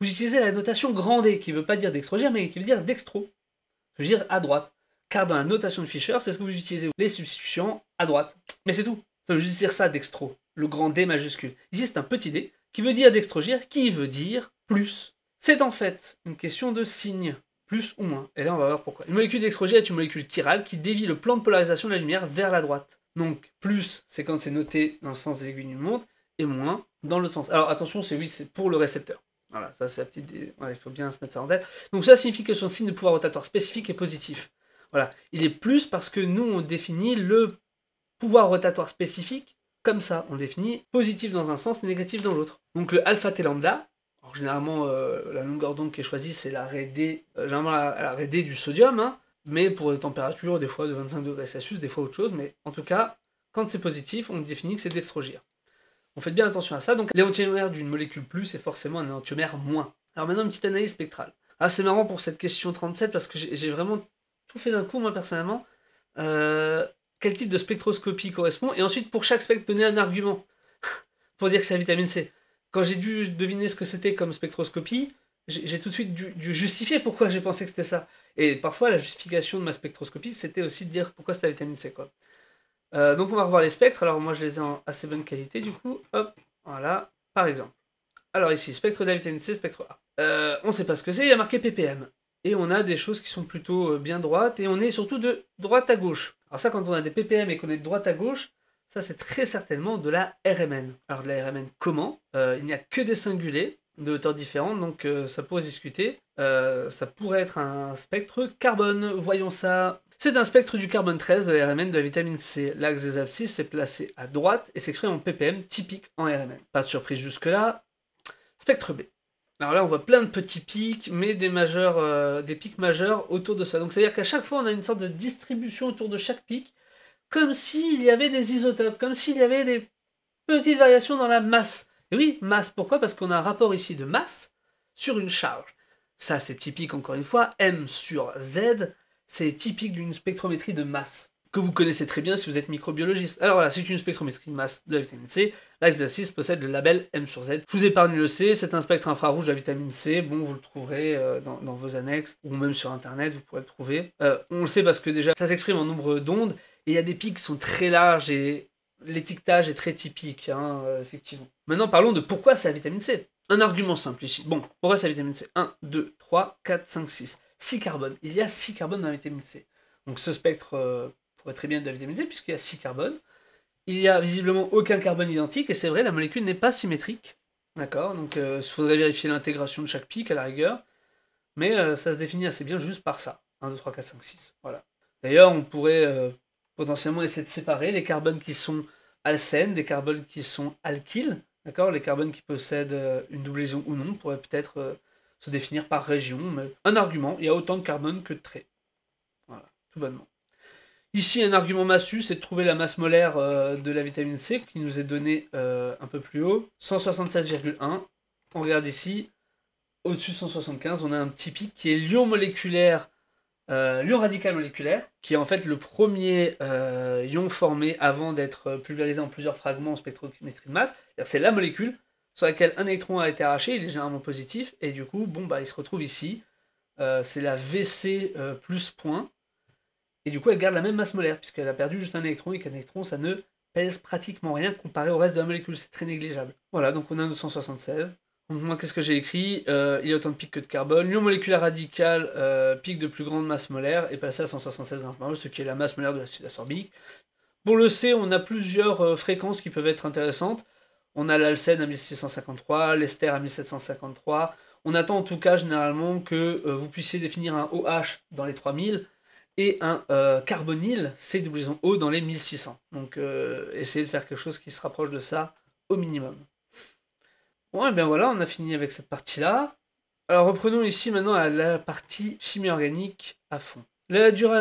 vous utilisez la notation grand D qui ne veut pas dire dextrogir, mais qui veut dire dextro. Je veux dire à droite. Car dans la notation de Fischer, c'est ce que vous utilisez, les substitutions « à droite. Mais c'est tout. Ça veut juste dire ça, dextro. Le grand D majuscule. Ici, c'est un petit D qui veut dire dextrogir, qui veut dire plus. C'est en fait une question de signe plus ou moins. Et là, on va voir pourquoi. Une molécule d'extrogène est une molécule chirale qui dévie le plan de polarisation de la lumière vers la droite. Donc, plus, c'est quand c'est noté dans le sens des aiguilles d'une montre, et moins dans le sens. Alors, attention, c'est oui, c'est pour le récepteur. Voilà, ça, c'est la petite. il faut bien se mettre ça en tête. Donc, ça signifie que son signe de pouvoir rotatoire spécifique est positif. Voilà. Il est plus parce que nous, on définit le pouvoir rotatoire spécifique comme ça. On définit positif dans un sens, et négatif dans l'autre. Donc, le alpha T lambda, alors, généralement, euh, la longueur d'onde qui est choisie, c'est l'arrêt D, euh, généralement D du sodium, hein. mais pour les températures, des fois de 25 degrés Celsius, des fois autre chose, mais en tout cas, quand c'est positif, on définit que c'est dextrogir. On fait bien attention à ça, donc l'éantiomère d'une molécule plus c'est forcément un éantiomère moins. Alors maintenant, une petite analyse spectrale. Ah, c'est marrant pour cette question 37, parce que j'ai vraiment tout fait d'un coup, moi, personnellement. Euh, quel type de spectroscopie correspond Et ensuite, pour chaque spectre, donner un argument pour dire que c'est la vitamine C quand j'ai dû deviner ce que c'était comme spectroscopie, j'ai tout de suite dû, justifier pourquoi j'ai pensé que c'était ça. Et parfois, la justification de ma spectroscopie, c'était aussi de dire pourquoi c'était la vitamine C. Quoi. Euh, donc, on va revoir les spectres. Alors, moi, je les ai en assez bonne qualité, du coup. Hop, voilà, par exemple. Alors, ici, spectre de la vitamine C, spectre A. Euh, on sait pas ce que c'est, il y a marqué ppm. Et on a des choses qui sont plutôt euh, bien droites, et on est surtout de droite à gauche. Alors ça, quand on a des ppm et qu'on est de droite à gauche, ça, c'est très certainement de la RMN. Alors, de la RMN comment euh, Il n'y a que des singulés de hauteurs différentes, donc euh, ça pourrait discuter. Euh, ça pourrait être un spectre carbone, voyons ça. C'est un spectre du carbone 13 de la RMN de la vitamine C. L'axe des abscisses est placé à droite et s'exprime en ppm typique en RMN. Pas de surprise jusque-là. Spectre B. Alors là, on voit plein de petits pics, mais des, majeurs, des pics majeurs autour de ça. Donc c'est-à-dire qu'à chaque fois, on a une sorte de distribution autour de chaque pic comme s'il y avait des isotopes, comme s'il y avait des petites variations dans la masse. oui, masse, pourquoi Parce qu'on a un rapport ici de masse sur une charge. Ça, c'est typique, encore une fois, M sur Z, c'est typique d'une spectrométrie de masse, que vous connaissez très bien si vous êtes microbiologiste. Alors là, c'est une spectrométrie de masse de la vitamine C. laxe L'exercice possède le label M sur Z. Je vous épargne le C, c'est un spectre infrarouge de la vitamine C. Bon, vous le trouverez euh, dans, vos annexes, ou même sur Internet, vous pourrez le trouver. Euh, on le sait parce que déjà, ça s'exprime en nombre d'ondes, et il y a des pics qui sont très larges et l'étiquetage est très typique, hein, euh, effectivement. Maintenant, parlons de pourquoi c'est la vitamine C. Un argument simple ici. Bon, pourquoi c'est la vitamine C 1, 2, 3, 4, 5, 6. 6 carbones. Il y a 6 carbones dans la vitamine C. Donc ce spectre euh, pourrait très bien être de la vitamine C puisqu'il y a 6 carbones. Il n'y a visiblement aucun carbone identique et c'est vrai, la molécule n'est pas symétrique. D'accord Donc euh, il faudrait vérifier l'intégration de chaque pic à la rigueur. Mais ça se définit assez bien juste par ça. 1, 2, 3, 4, 5, 6. Voilà. D'ailleurs, on pourrait potentiellement essayer de séparer les carbones qui sont alcènes des carbones qui sont alkyles. D'accord Les carbones qui possèdent euh, une double liaison ou non pourrait peut-être euh, se définir par région. Mais un argument, il y a autant de carbones que de traits. Voilà, tout bonnement. Ici, un argument massu, c'est de trouver la masse molaire euh, de la vitamine C qui nous est donnée un peu plus haut, 176,1. On regarde ici, au-dessus de 175, on a un petit pic qui est l'ion moléculaire euh, l'ion radical moléculaire, qui est en fait le premier euh, ion formé avant d'être euh, pulvérisé en plusieurs fragments en spectrométrie de masse. C'est la molécule sur laquelle un électron a été arraché, il est généralement positif, et du coup, bon, bah, il se retrouve ici. c'est la VC plus point. Et du coup, elle garde la même masse molaire, puisqu'elle a perdu juste un électron, et qu'un électron, ça ne pèse pratiquement rien comparé au reste de la molécule, c'est très négligeable. Voilà, donc on a nos donc moi, qu'est-ce que j'ai écrit euh, Il y a autant de pics que de carbone. L'ion moléculaire radical euh, pic de plus grande masse molaire et passé à 176 grammes ce qui est la masse molaire de l'acide ascorbique. Pour le C, on a plusieurs euh, fréquences qui peuvent être intéressantes. On a l'alcène à 1653, l'ester à 1753. On attend en tout cas généralement que vous puissiez définir un OH dans les 3000 et un carbonyl O, dans les 1600. Donc essayez de faire quelque chose qui se rapproche de ça au minimum. Bon, et bien voilà, on a fini avec cette partie-là. Alors reprenons ici maintenant la partie chimie organique à fond. La durée,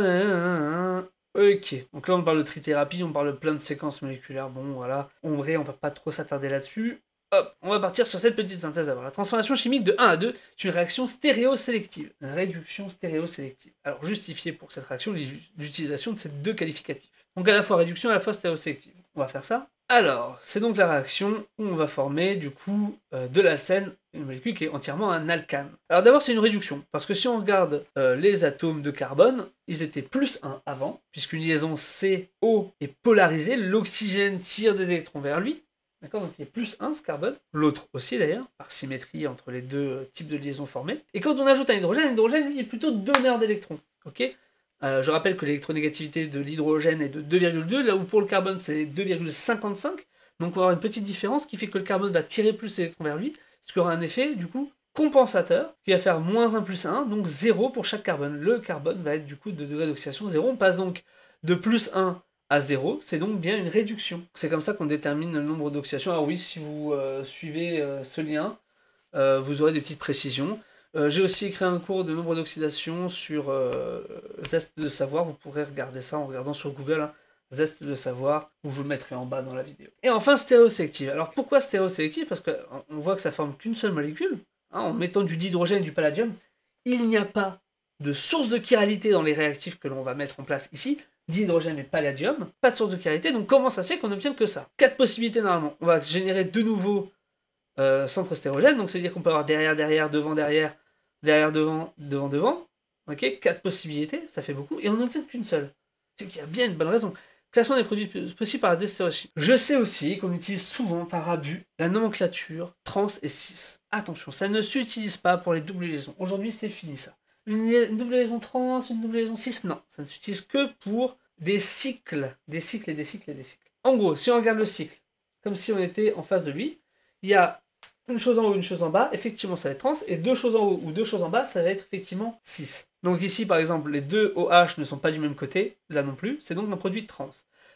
Ok, donc là on parle de trithérapie, on parle de plein de séquences moléculaires, bon voilà. En vrai, on va pas trop s'attarder là-dessus. Hop, on va partir sur cette petite synthèse avant. La transformation chimique de 1 à 2 est une réaction stéréosélective, une réduction stéréosélective. Alors justifiée pour cette réaction l'utilisation de ces deux qualificatifs. Donc à la fois réduction, à la fois stéréosélective. On va faire ça. Alors, c'est donc la réaction où on va former du coup euh, de l'alcène, une molécule qui est entièrement un alcane. Alors d'abord c'est une réduction, parce que si on regarde euh, les atomes de carbone, ils étaient plus 1 avant, puisqu'une liaison CO est polarisée, l'oxygène tire des électrons vers lui, D'accord Donc il est plus 1 ce carbone, l'autre aussi d'ailleurs, par symétrie entre les deux euh, types de liaisons formées. Et quand on ajoute un hydrogène, l'hydrogène lui est plutôt donneur d'électrons. ok euh, je rappelle que l'électronégativité de l'hydrogène est de 2,2, là où pour le carbone c'est 2,55. Donc on va avoir une petite différence qui fait que le carbone va tirer plus d'électrons vers lui, ce qui aura un effet du coup compensateur, qui va faire moins 1 plus 1, donc 0 pour chaque carbone. Le carbone va être du coup de degré d'oxydation 0. On passe donc de plus 1 à 0, c'est donc bien une réduction. C'est comme ça qu'on détermine le nombre d'oxydations. Alors oui, si vous euh, suivez euh, ce lien, vous aurez des petites précisions. Euh, j'ai aussi écrit un cours de nombre d'oxydation sur Zeste euh, Zest de Savoir. Vous pourrez regarder ça en regardant sur Google. Hein. Zest de Savoir, où je vous le mettrai en bas dans la vidéo. Et enfin, stéréosélective. Alors pourquoi stéréosélective Parce qu'on voit que ça forme qu'une seule molécule. Hein, en mettant du dihydrogène et du palladium, il n'y a pas de source de chiralité dans les réactifs que l'on va mettre en place ici d'hydrogène et palladium, pas de source de chiralité, donc comment ça se fait qu'on obtienne que ça Quatre possibilités normalement. On va générer de nouveaux euh, centres stérogènes, donc c'est-à-dire qu'on peut avoir derrière, derrière, devant, derrière, derrière, devant, devant, devant. Ok, quatre possibilités, ça fait beaucoup, et on n'en tient qu'une seule. C'est qu'il y a bien une bonne raison. Classement des produits possibles par la Je sais aussi qu'on utilise souvent par abus la nomenclature trans et cis. Attention, ça ne s'utilise pas pour les doubles liaisons. Aujourd'hui, c'est fini ça. Une, une, double liaison trans, une double liaison cis, non. Ça ne s'utilise que pour des cycles. Des cycles et des cycles et des cycles. En gros, si on regarde le cycle, comme si on était en face de lui, il y a une chose en haut, une chose en bas, effectivement ça va être trans, et deux choses en haut ou deux choses en bas, ça va être effectivement 6. Donc ici par exemple, les deux OH ne sont pas du même côté, là non plus, c'est donc un produit trans.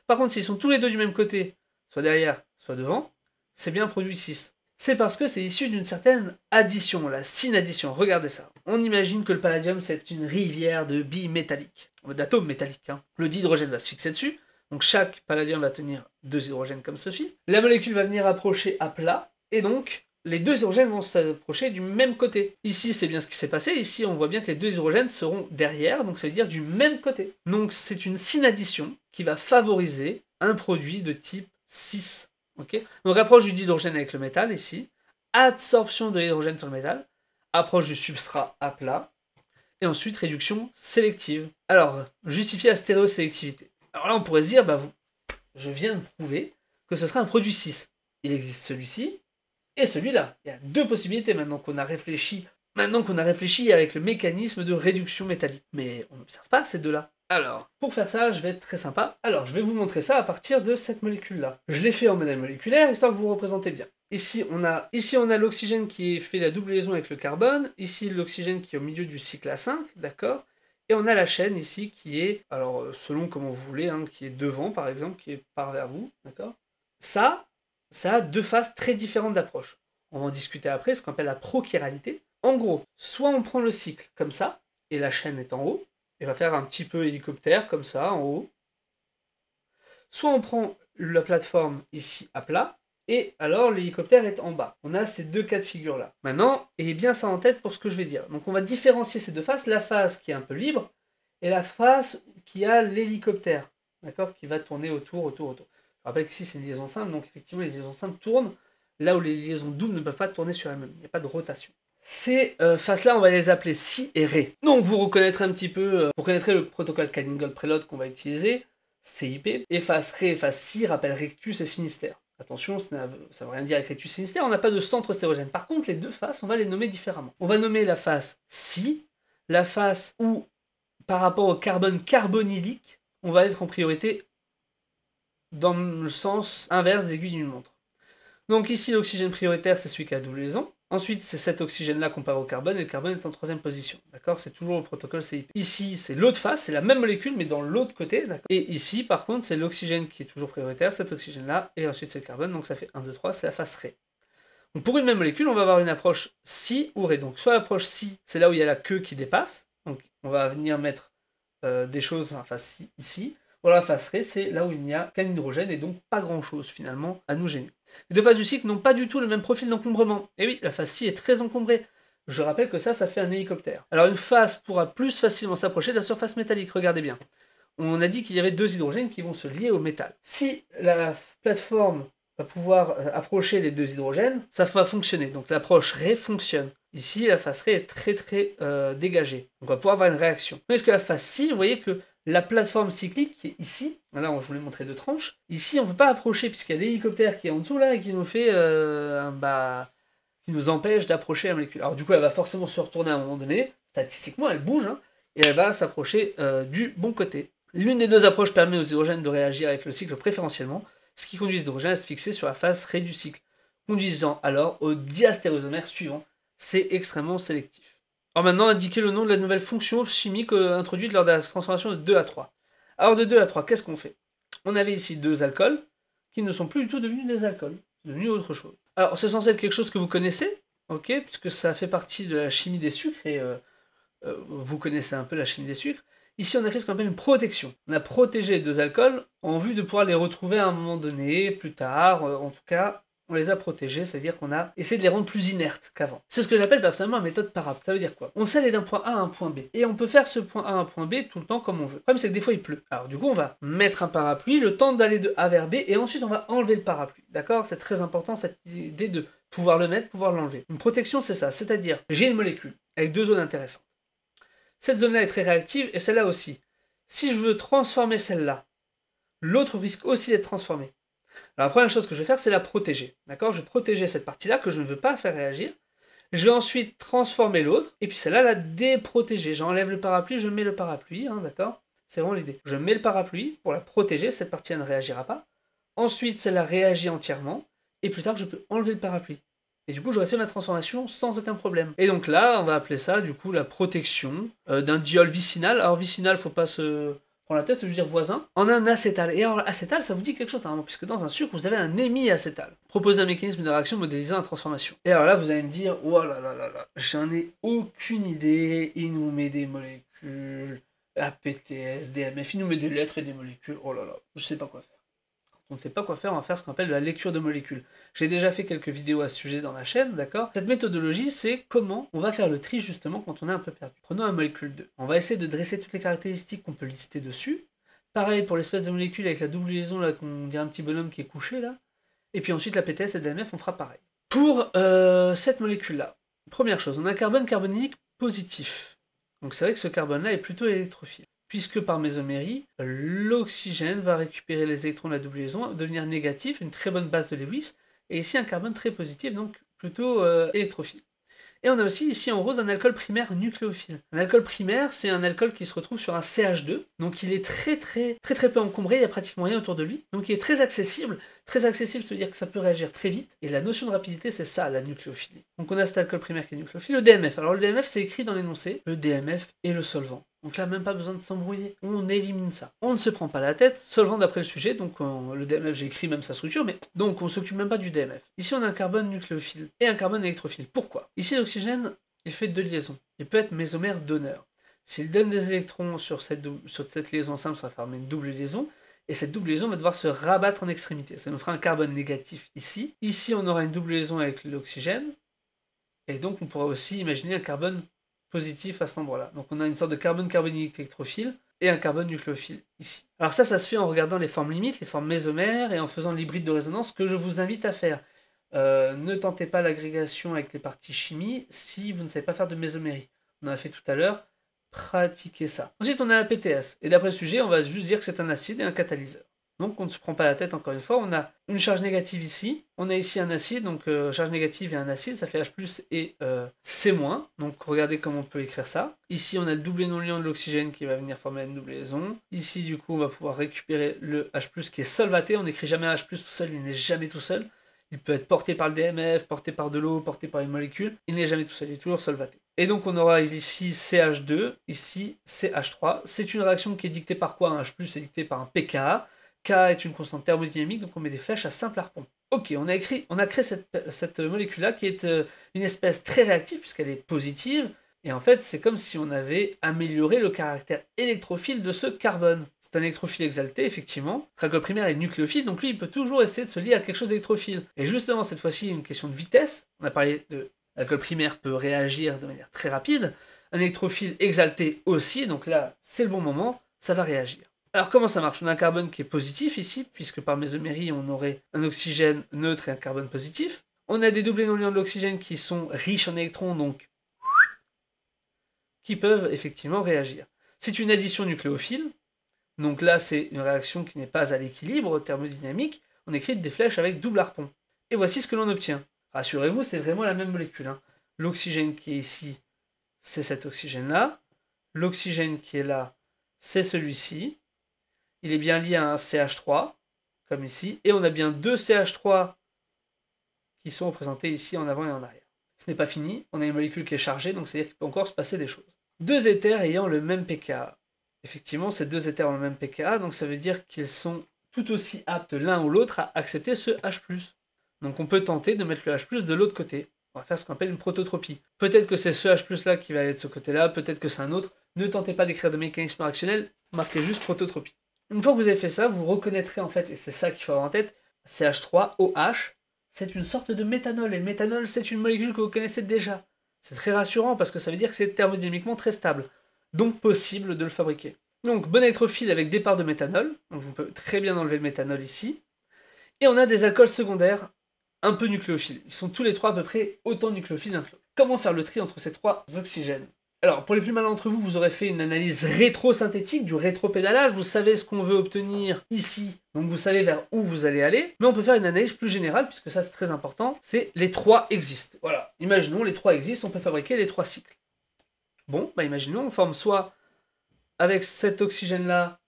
Par contre, s'ils sont tous les deux du même côté, soit derrière, soit devant, c'est bien un produit 6. C'est parce que c'est issu d'une certaine addition, la synaddition. Regardez ça. On imagine que le palladium, c'est une rivière de métalliques, d'atomes métalliques. Hein. Le dihydrogène va se fixer dessus, donc chaque palladium va tenir deux hydrogènes comme ceci. La molécule va venir approcher à plat, et donc les deux hydrogènes vont s'approcher du même côté. Ici, c'est bien ce qui s'est passé. Ici, on voit bien que les deux hydrogènes seront derrière, donc ça veut dire du même côté. Donc, c'est une synaddition qui va favoriser un produit de type 6. donc, approche du dihydrogène avec le métal ici, adsorption de l'hydrogène sur le métal, approche du substrat à plat, et ensuite réduction sélective. Alors, justifier la stéréosélectivité. Alors là, on pourrait se dire, bah, vous, je viens de prouver que ce sera un produit 6. Il existe celui-ci, et celui-là. Il y a deux possibilités maintenant qu'on a réfléchi, maintenant qu'on a réfléchi avec le mécanisme de réduction métallique. Mais on n'observe pas ces deux-là. Alors, pour faire ça, je vais être très sympa. Alors, je vais vous montrer ça à partir de cette molécule-là. Je l'ai fait en modèle moléculaire, histoire que vous, vous représentez bien. Ici, on a, ici, on a l'oxygène qui fait la double liaison avec le carbone. Ici, l'oxygène qui est au milieu du cycle A5, d'accord et on a la chaîne ici qui est, alors selon comment vous voulez, hein, qui est devant par exemple, qui est par vers vous, d'accord Ça, ça a deux phases très différentes d'approche. On va en discuter après, ce qu'on appelle la prochiralité. En gros, soit on prend le cycle comme ça, et la chaîne est en haut, et va faire un petit peu hélicoptère comme ça, en haut. Soit on prend la plateforme ici à plat, et alors l'hélicoptère est en bas. On a ces deux cas de figure là. Maintenant, et bien ça en tête pour ce que je vais dire. Donc on va différencier ces deux faces, la face qui est un peu libre et la face qui a l'hélicoptère, d'accord, qui va tourner autour, autour, autour. Je rappelle qu'ici, c'est une liaison simple, donc effectivement, les liaisons simples tournent là où les liaisons doubles ne peuvent pas tourner sur elles-mêmes. Il n'y a pas de rotation. Ces euh, faces-là, on va les appeler si et ré. Donc vous reconnaîtrez un petit peu, euh, vous reconnaîtrez le protocole Cunningham Preload qu'on va utiliser, CIP, et face ré et face si rappellent rectus et sinistère. Attention, ça ne veut rien dire avec rectus sinistère, on n'a pas de centre stéréogène. Par contre, les deux faces, on va les nommer différemment. On va nommer la face si, la face où, par rapport au carbone carbonylique, on va être en priorité dans le sens inverse des aiguilles d'une montre. Donc ici, l'oxygène prioritaire, c'est celui qui a la double liaison. Ensuite, c'est cet oxygène-là comparé au carbone, et le carbone est en troisième position. D'accord C'est toujours le protocole CIP. Ici, c'est l'autre face, c'est la même molécule, mais dans l'autre côté. Et ici, par contre, c'est l'oxygène qui est toujours prioritaire, cet oxygène-là, et ensuite c'est le carbone, donc ça fait 1, 2, 3, c'est la face Ré. pour une même molécule, on va avoir une approche Si ou Ré. Donc soit l'approche Si, c'est là où il y a la queue qui dépasse, donc on va venir mettre euh, des choses, face si, ici, la face ré, c'est là où il n'y a qu'un hydrogène et donc pas grand-chose finalement à nous gêner. Les deux phases du cycle n'ont pas du tout le même profil d'encombrement. Et eh oui, la face C est très encombrée. Je rappelle que ça, ça fait un hélicoptère. Alors une face pourra plus facilement s'approcher de la surface métallique, regardez bien. On a dit qu'il y avait deux hydrogènes qui vont se lier au métal. Si la plateforme va pouvoir euh, approcher les deux hydrogènes, ça va fonctionner. Donc l'approche ré fonctionne. Ici, la face ré est très très euh, dégagée. Donc, on va pouvoir avoir une réaction. est-ce que la face C, vous voyez que la plateforme cyclique qui est ici, là je vous l'ai montré deux tranches, ici on ne peut pas approcher puisqu'il y a l'hélicoptère qui est en dessous là et qui nous fait euh, un bah, qui nous empêche d'approcher la molécule. Alors du coup elle va forcément se retourner à un moment donné, statistiquement elle bouge hein, et elle va s'approcher euh, du bon côté. L'une des deux approches permet aux hydrogènes de réagir avec le cycle préférentiellement, ce qui conduit les hydrogènes à se fixer sur la face ré du cycle, conduisant alors au diastérosomère suivant. C'est extrêmement sélectif. Alors maintenant, indiquer le nom de la nouvelle fonction chimique euh, introduite lors de la transformation de 2 à 3. Alors de 2 à 3, qu'est-ce qu'on fait On avait ici deux alcools qui ne sont plus du tout devenus des alcools, devenus autre chose. Alors c'est censé être quelque chose que vous connaissez, ok, puisque ça fait partie de la chimie des sucres et euh, euh, vous connaissez un peu la chimie des sucres. Ici, on a fait ce qu'on appelle une protection. On a protégé deux alcools en vue de pouvoir les retrouver à un moment donné, plus tard, en tout cas, on les a protégés, c'est-à-dire qu'on a essayé de les rendre plus inertes qu'avant. C'est ce que j'appelle personnellement la méthode parapluie. Ça veut dire quoi On sait aller d'un point A à un point B. Et on peut faire ce point A à un point B tout le temps comme on veut. Le problème, c'est que des fois, il pleut. Alors, du coup, on va mettre un parapluie, le temps d'aller de A vers B, et ensuite, on va enlever le parapluie. D'accord C'est très important, cette idée de pouvoir le mettre, pouvoir l'enlever. Une protection, c'est ça. C'est-à-dire, j'ai une molécule avec deux zones intéressantes. Cette zone-là est très réactive, et celle-là aussi. Si je veux transformer celle-là, l'autre risque aussi d'être transformée. Alors la première chose que je vais faire, c'est la protéger. D'accord Je vais protéger cette partie-là que je ne veux pas faire réagir. Je vais ensuite transformer l'autre, et puis celle-là, la déprotéger. J'enlève le parapluie, je mets le parapluie, hein, d'accord C'est vraiment l'idée. Je mets le parapluie pour la protéger, cette partie ne réagira pas. Ensuite, celle-là réagit entièrement, et plus tard, je peux enlever le parapluie. Et du coup, j'aurais fait ma transformation sans aucun problème. Et donc là, on va appeler ça, du coup, la protection euh, d'un diol vicinal. Alors, vicinal, faut pas se la tête, ça veut dire voisin, en un acétal. Et alors, acétal, ça vous dit quelque chose, hein, puisque dans un sucre, vous avez un acétal. Proposez un mécanisme de réaction modélisant la transformation. Et alors là, vous allez me dire, oh là là là là, j'en ai aucune idée, il nous met des molécules, APTS, DMF, il nous met des lettres et des molécules, oh là là, je sais pas quoi faire on ne sait pas quoi faire, on va faire ce qu'on appelle la lecture de molécules. J'ai déjà fait quelques vidéos à ce sujet dans la chaîne, d'accord Cette méthodologie, c'est comment on va faire le tri justement quand on est un peu perdu. Prenons la molécule 2. On va essayer de dresser toutes les caractéristiques qu'on peut lister dessus. Pareil pour l'espèce de molécule avec la double liaison, là, qu'on dirait un petit bonhomme qui est couché, là. Et puis ensuite, la PTS et DMF, on fera pareil. Pour euh, cette molécule-là, première chose, on a un carbone carbonique positif. Donc c'est vrai que ce carbone-là est plutôt électrophile puisque par mésomérie, l'oxygène va récupérer les électrons de la double liaison, devenir négatif, une très bonne base de Lewis, et ici un carbone très positif, donc plutôt euh, électrophile. Et on a aussi ici en rose un alcool primaire nucléophile. Un alcool primaire, c'est un alcool qui se retrouve sur un CH2, donc il est très très très très peu encombré, il n'y a pratiquement rien autour de lui, donc il est très accessible. Très accessible, ça veut dire que ça peut réagir très vite, et la notion de rapidité, c'est ça, la nucléophilie. Donc on a cet alcool primaire qui est nucléophile, le DMF. Alors le DMF, c'est écrit dans l'énoncé, le DMF est le solvant. Donc là, même pas besoin de s'embrouiller. On élimine ça. On ne se prend pas la tête, seulement d'après le sujet. Donc euh, le DMF, j'ai écrit même sa structure, mais donc on s'occupe même pas du DMF. Ici, on a un carbone nucléophile et un carbone électrophile. Pourquoi Ici, l'oxygène, il fait deux liaisons. Il peut être mésomère donneur. S'il donne des électrons sur cette, sur cette liaison simple, ça va former une double liaison. Et cette double liaison va devoir se rabattre en extrémité. Ça nous fera un carbone négatif ici. Ici, on aura une double liaison avec l'oxygène. Et donc, on pourra aussi imaginer un carbone positif à cet endroit-là. Donc on a une sorte de carbone carbonique électrophile et un carbone nucléophile ici. Alors ça, ça se fait en regardant les formes limites, les formes mésomères et en faisant l'hybride de résonance que je vous invite à faire. Euh, ne tentez pas l'agrégation avec les parties chimie si vous ne savez pas faire de mésomérie. On en a fait tout à l'heure. Pratiquez ça. Ensuite, on a la PTS. Et d'après le sujet, on va juste dire que c'est un acide et un catalyseur. Donc on ne se prend pas la tête encore une fois. On a une charge négative ici. On a ici un acide, donc euh, charge négative et un acide, ça fait H et euh, C Donc regardez comment on peut écrire ça. Ici on a le doublé non liant de l'oxygène qui va venir former une double liaison. Ici du coup on va pouvoir récupérer le H qui est solvaté. On n'écrit jamais H tout seul, il n'est jamais tout seul. Il peut être porté par le DMF, porté par de l'eau, porté par une molécule. Il n'est jamais tout seul, il est toujours solvaté. Et donc on aura ici CH2, ici CH3. C'est une réaction qui est dictée par quoi Un H+, est dicté par un pKa. K est une constante thermodynamique, donc on met des flèches à simple harpon. Ok, on a, écrit, on a créé cette, molécule-là qui est euh, une espèce très réactive puisqu'elle est positive. Et en fait, c'est comme si on avait amélioré le caractère électrophile de ce carbone. C'est un électrophile exalté, effectivement. L'alcool primaire est nucléophile, donc lui, il peut toujours essayer de se lier à quelque chose d'électrophile. Et justement, cette fois-ci, une question de vitesse. On a parlé de l'alcool primaire peut réagir de manière très rapide. Un électrophile exalté aussi, donc là, c'est le bon moment, ça va réagir. Alors comment ça marche On a un carbone qui est positif ici, puisque par mésomérie on aurait un oxygène neutre et un carbone positif. On a des doublés non liants de l'oxygène qui sont riches en électrons, donc qui peuvent effectivement réagir. C'est une addition nucléophile, donc là c'est une réaction qui n'est pas à l'équilibre thermodynamique, on écrit des flèches avec double harpon. Et voici ce que l'on obtient. Rassurez-vous, c'est vraiment la même molécule. Hein. L'oxygène qui est ici, c'est cet oxygène-là. L'oxygène qui est là, c'est celui-ci il est bien lié à un CH3, comme ici, et on a bien deux CH3 qui sont représentés ici en avant et en arrière. Ce n'est pas fini, on a une molécule qui est chargée, donc cest veut dire qu'il peut encore se passer des choses. Deux éthers ayant le même pKa. Effectivement, ces deux éthers ont le même pKa, donc ça veut dire qu'ils sont tout aussi aptes l'un ou l'autre à accepter ce H+. Donc on peut tenter de mettre le H+, de l'autre côté. On va faire ce qu'on appelle une prototropie. Peut-être que c'est ce H+, là qui va aller de ce côté-là, peut-être que c'est un autre. Ne tentez pas d'écrire de mécanisme réactionnel, marquez juste prototropie. Une fois que vous avez fait ça, vous reconnaîtrez en fait, et c'est ça qu'il faut avoir en tête, CH3OH, c'est une sorte de méthanol. Et le méthanol, c'est une molécule que vous connaissez déjà. C'est très rassurant parce que ça veut dire que c'est thermodynamiquement très stable. Donc possible de le fabriquer. Donc bon électrophile avec départ de méthanol. Donc on peut très bien enlever le méthanol ici. Et on a des alcools secondaires un peu nucléophiles. Ils sont tous les trois à peu près autant nucléophiles Comment faire le tri entre ces trois oxygènes alors, pour les plus malins d'entre vous, vous aurez fait une analyse rétro-synthétique du rétro-pédalage. Vous savez ce qu'on veut obtenir ici, donc vous savez vers où vous allez aller. Mais on peut faire une analyse plus générale, puisque ça c'est très important. C'est les trois existent. Voilà, imaginons les trois existent, on peut fabriquer les trois cycles. Bon, bah imaginons, on forme soit avec cet oxygène-là,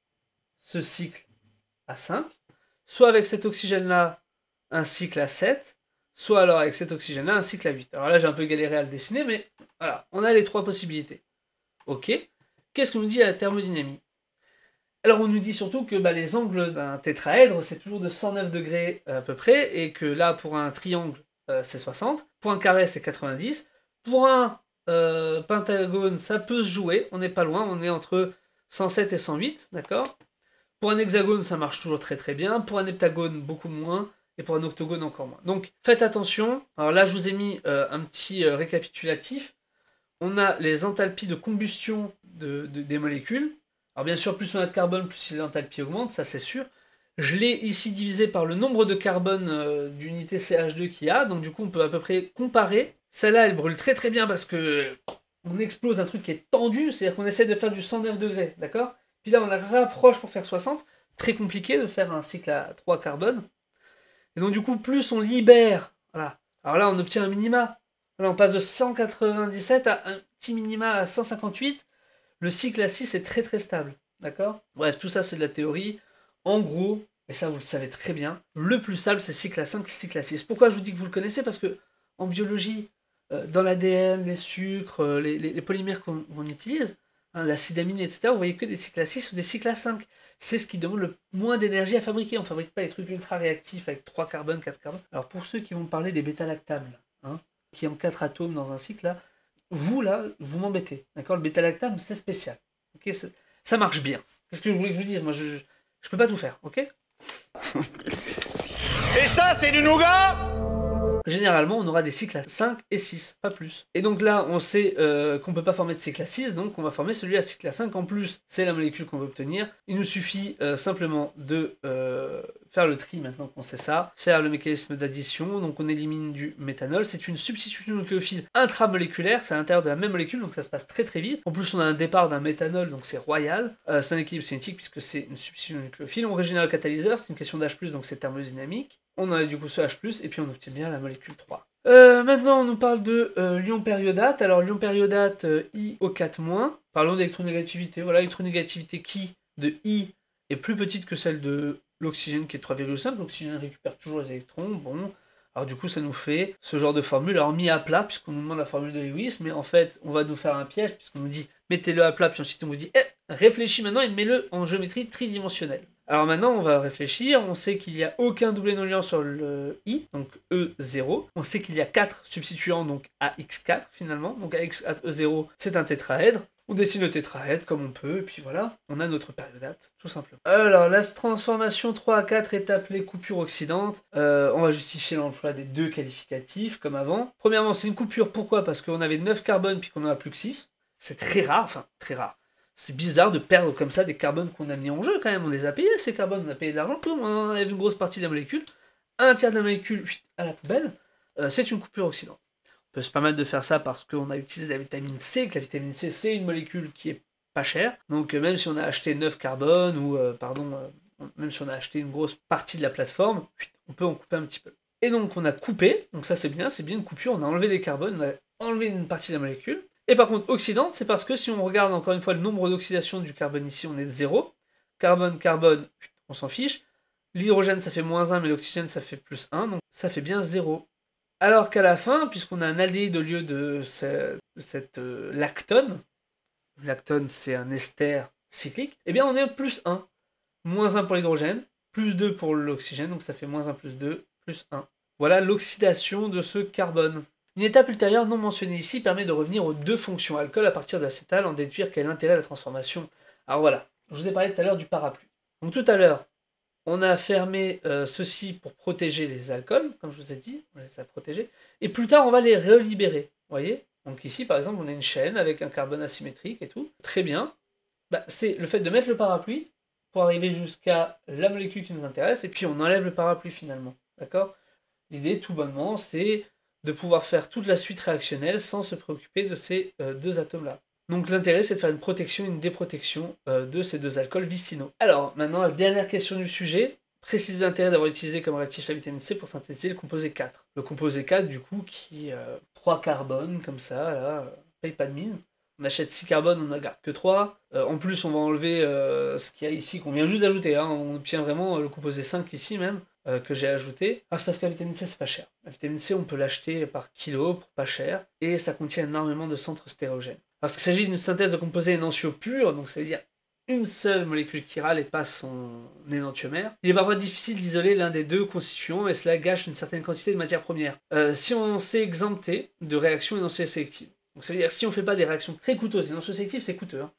ce cycle à 5, soit avec cet oxygène-là, un cycle à 7, soit alors avec cet oxygène-là, ainsi que la 8. Alors là, j'ai un peu galéré à le dessiner, mais voilà, on a les trois possibilités. Ok Qu'est-ce que nous dit la thermodynamie Alors on nous dit surtout que bah, les angles d'un tétraèdre, c'est toujours de 109 degrés euh, à peu près, et que là, pour un triangle, euh, c'est 60, pour un carré, c'est 90, pour un pentagone, ça peut se jouer, on n'est pas loin, on est entre 107 et 108, d'accord Pour un hexagone, ça marche toujours très très bien, pour un heptagone, beaucoup moins, et pour un octogone encore moins. Donc faites attention. Alors là, je vous ai mis euh, un petit euh, récapitulatif. On a les enthalpies de combustion des molécules. Alors bien sûr, plus on a de carbone, plus l'enthalpie augmente, ça c'est sûr. Je l'ai ici divisé par le nombre de carbone euh, d'unité CH2 qu'il y a. Donc du coup, on peut à peu près comparer. Celle-là, elle brûle très très bien parce que on explose un truc qui est tendu, c'est-à-dire qu'on essaie de faire du 109 degrés, d'accord Puis là, on la rapproche pour faire 60. Très compliqué de faire un cycle à 3 carbone. Et donc du coup, plus on libère, voilà. Alors là, on obtient un minima. Là, on passe de 197 à un petit minima à 158. Le cycle à 6 est très très stable. D'accord Bref, tout ça c'est de la théorie. En gros, et ça vous le savez très bien, le plus stable c'est cycle à 5 et cycle à 6. Pourquoi je vous dis que vous le connaissez Parce que en biologie, euh, dans l'ADN, les sucres, euh, les polymères qu'on utilise, L'acide hein, la etc., vous voyez que des cycles à 6 ou des cycles à 5. C'est ce qui demande le moins d'énergie à fabriquer. On ne fabrique pas des trucs ultra réactifs avec 3 carbones, 4 carbones. Alors pour ceux qui vont me parler des bêta-lactames, hein, qui ont 4 atomes dans un cycle, là, vous, là, vous m'embêtez. D'accord Le bêta-lactame, c'est spécial. ça marche bien. C'est ce que je voulais que je vous dise. Moi, je ne peux pas tout faire, ok Et ça, c'est du nougat généralement on aura des cycles à 5 et 6, pas plus. Et donc là, on sait qu'on euh, qu'on peut pas former de cycle à 6, donc on va former celui à cycle à 5 en plus. C'est la molécule qu'on veut obtenir. Il nous suffit euh, simplement de euh, faire le tri maintenant qu'on sait ça, faire le mécanisme d'addition, donc on élimine du méthanol. C'est une substitution nucléophile intramoléculaire, c'est à l'intérieur de la même molécule, donc ça se passe très très vite. En plus, on a un départ d'un méthanol, donc c'est royal. c'est un équilibre cinétique puisque c'est une substitution nucléophile. On régénère le catalyseur, c'est une question d'H+, donc c'est thermodynamique on a du coup ce H+, et puis on obtient bien la molécule 3. Euh, maintenant, on nous parle de euh, l'ion périodate. Alors, l'ion périodate euh, IO4-. Parlons d'électronégativité. Voilà, l'électronégativité qui de I est plus petite que celle de l'oxygène qui est 3,5. L'oxygène récupère toujours les électrons. Bon, alors du coup, ça nous fait ce genre de formule. Alors, mis à plat, puisqu'on nous demande la formule de Lewis, mais en fait, on va nous faire un piège, puisqu'on nous dit mettez-le à plat, puis ensuite on vous dit eh, réfléchis maintenant et mets-le en géométrie tridimensionnelle. Alors maintenant, on va réfléchir. On sait qu'il n'y a aucun doublé non liant sur le i, donc E0. On sait qu'il y a 4 substituants, donc AX4 finalement. Donc AX4, E0, c'est un tétraèdre. On dessine le tétraèdre comme on peut, et puis voilà, on a notre périodate, tout simplement. Alors, la transformation 3 à 4 est appelée coupure oxydante. Euh, on va justifier l'emploi des deux qualificatifs, comme avant. Premièrement, c'est une coupure, pourquoi Parce qu'on avait 9 carbones, puis qu'on n'en a plus que 6. C'est très rare, enfin, très rare c'est bizarre de perdre comme ça des carbones qu'on a mis en jeu quand même. On les a payés ces carbones, on a payé de l'argent, on enlève une grosse partie de la molécule, un tiers de la molécule à la poubelle, euh, c'est une coupure oxydante. On peut se permettre de faire ça parce qu'on a utilisé de la vitamine C, que la vitamine C c'est une molécule qui est pas chère. Donc euh, même si on a acheté 9 carbones ou euh, pardon, même si on a acheté une grosse partie de la plateforme, on peut en couper un petit peu. Et donc on a coupé, donc ça c'est bien, c'est bien une coupure, on a enlevé des carbones, on a enlevé une partie de la molécule. Et par contre, oxydante, c'est parce que si on regarde encore une fois le nombre d'oxydation du carbone ici, on est de 0. Carbone, carbone, on s'en fiche. L'hydrogène, ça fait moins 1, mais l'oxygène, ça fait plus 1, donc ça fait bien 0. Alors qu'à la fin, puisqu'on a un aldéhyde au lieu de, cette euh, lactone, lactone c'est un ester cyclique, eh bien on est plus 1. Moins 1 pour l'hydrogène, plus 2 pour l'oxygène, donc ça fait moins 1 plus 2, plus 1. Voilà l'oxydation de ce carbone. Une étape ultérieure non mentionnée ici permet de revenir aux deux fonctions alcool à partir de l'acétal, en déduire quel intérêt la transformation. Alors voilà, je vous ai parlé tout à l'heure du parapluie. Donc tout à l'heure, on a fermé euh, ceci pour protéger les alcools, comme je vous ai dit, on les a protégés. Et plus tard, on va les relibérer, voyez Donc ici, par exemple, on a une chaîne avec un carbone asymétrique et tout. Très bien. Bah, c'est le fait de mettre le parapluie pour arriver jusqu'à la molécule qui nous intéresse, et puis on enlève le parapluie finalement, d'accord L'idée, tout bonnement, c'est de pouvoir faire toute la suite réactionnelle sans se préoccuper de ces euh, deux atomes-là. Donc l'intérêt, c'est de faire une protection et une déprotection euh, de ces deux alcools vicinaux. Alors maintenant, la dernière question du sujet. Précise intérêt d'avoir utilisé comme réactif la vitamine C pour synthétiser le composé 4. Le composé 4, du coup, qui euh, trois 3 carbones, comme ça, là, paye pas de mine. On achète 6 carbones, on n'en garde que 3. en plus, on va enlever ce qu'il y a ici, qu'on vient juste d'ajouter. Hein. On obtient vraiment le composé 5 ici même. Euh, que j'ai ajouté. Ah, parce que la vitamine C, c'est pas cher. La vitamine C, on peut l'acheter par kilo pour pas cher, et ça contient énormément de centres stérogènes. Parce qu'il s'agit d'une synthèse de composés énantiaux purs, donc ça veut dire une seule molécule chirale et pas son énantiomère, il est parfois difficile d'isoler l'un des deux constituants et cela gâche une certaine quantité de matière première. Euh, si on s'est exempté de réactions sélectives. donc ça veut dire si on ne fait pas des réactions très coûteuses, sélectives, c'est coûteux, hein,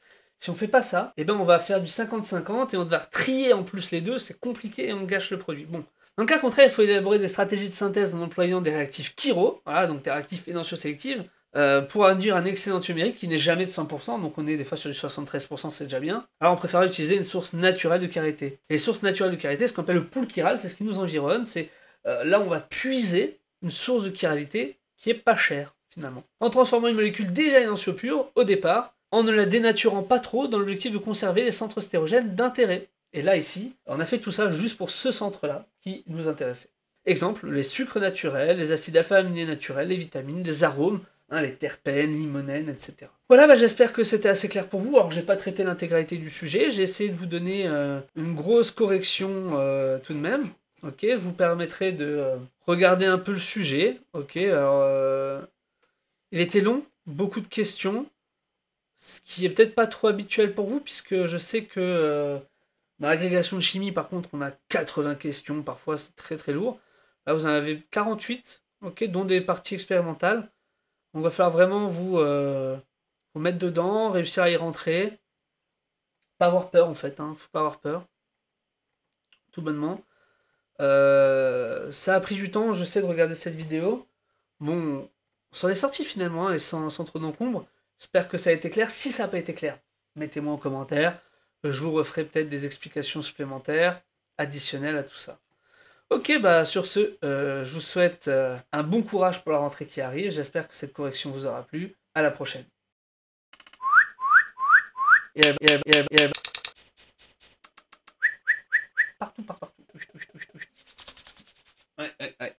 si on fait pas ça, eh ben on va faire du 50-50 et on va trier en plus les deux, c'est compliqué et on gâche le produit. Bon. Dans le cas contraire, il faut élaborer des stratégies de synthèse en employant des réactifs chiro, donc des réactifs énantioselectifs, euh, pour induire un excellent numérique qui n'est jamais de 100%, donc on est des fois sur du 73%, c'est déjà bien. Alors on préfère utiliser une source naturelle de karité. les sources naturelles de karité, ce qu'on appelle le pool chiral, c'est ce qui nous environne, c'est euh, là on va puiser une source de chiralité qui est pas chère finalement. En transformant une molécule déjà énantiopure au départ en ne la dénaturant pas trop dans l'objectif de conserver les centres stérogènes d'intérêt. Et là, ici, on a fait tout ça juste pour ce centre-là qui nous intéressait. Exemple, les sucres naturels, les acides alpha-aminés naturels, les vitamines, les arômes, hein, les terpènes, limonènes, etc. Voilà, bah, j'espère que c'était assez clair pour vous. Alors, j'ai pas traité l'intégralité du sujet, j'ai essayé de vous donner euh, une grosse correction euh, tout de même. Ok, vous permettrai de euh, regarder un peu le sujet. Ok, alors, il était long, beaucoup de questions. Ce qui est peut-être pas trop habituel pour vous, puisque je sais que euh, dans l'agrégation de chimie, par contre, on a 80 questions, parfois c'est très très lourd. Là, vous en avez 48, ok, dont des parties expérimentales. On va falloir vraiment euh, vous, mettre dedans, réussir à y rentrer. Pas avoir peur en fait, hein, faut pas avoir peur. Tout bonnement. Euh, ça a pris du temps, je sais, de regarder cette vidéo. Bon, on s'en est sorti finalement hein, et sans, sans trop d'encombre. J'espère que ça a été clair. Si ça n'a pas été clair, mettez-moi en commentaire. Je vous referai peut-être des explications supplémentaires, additionnelles à tout ça. Ok, bah sur ce, euh, je vous souhaite euh, un bon courage pour la rentrée qui arrive. J'espère que cette correction vous aura plu. À la prochaine. Partout, partout, partout.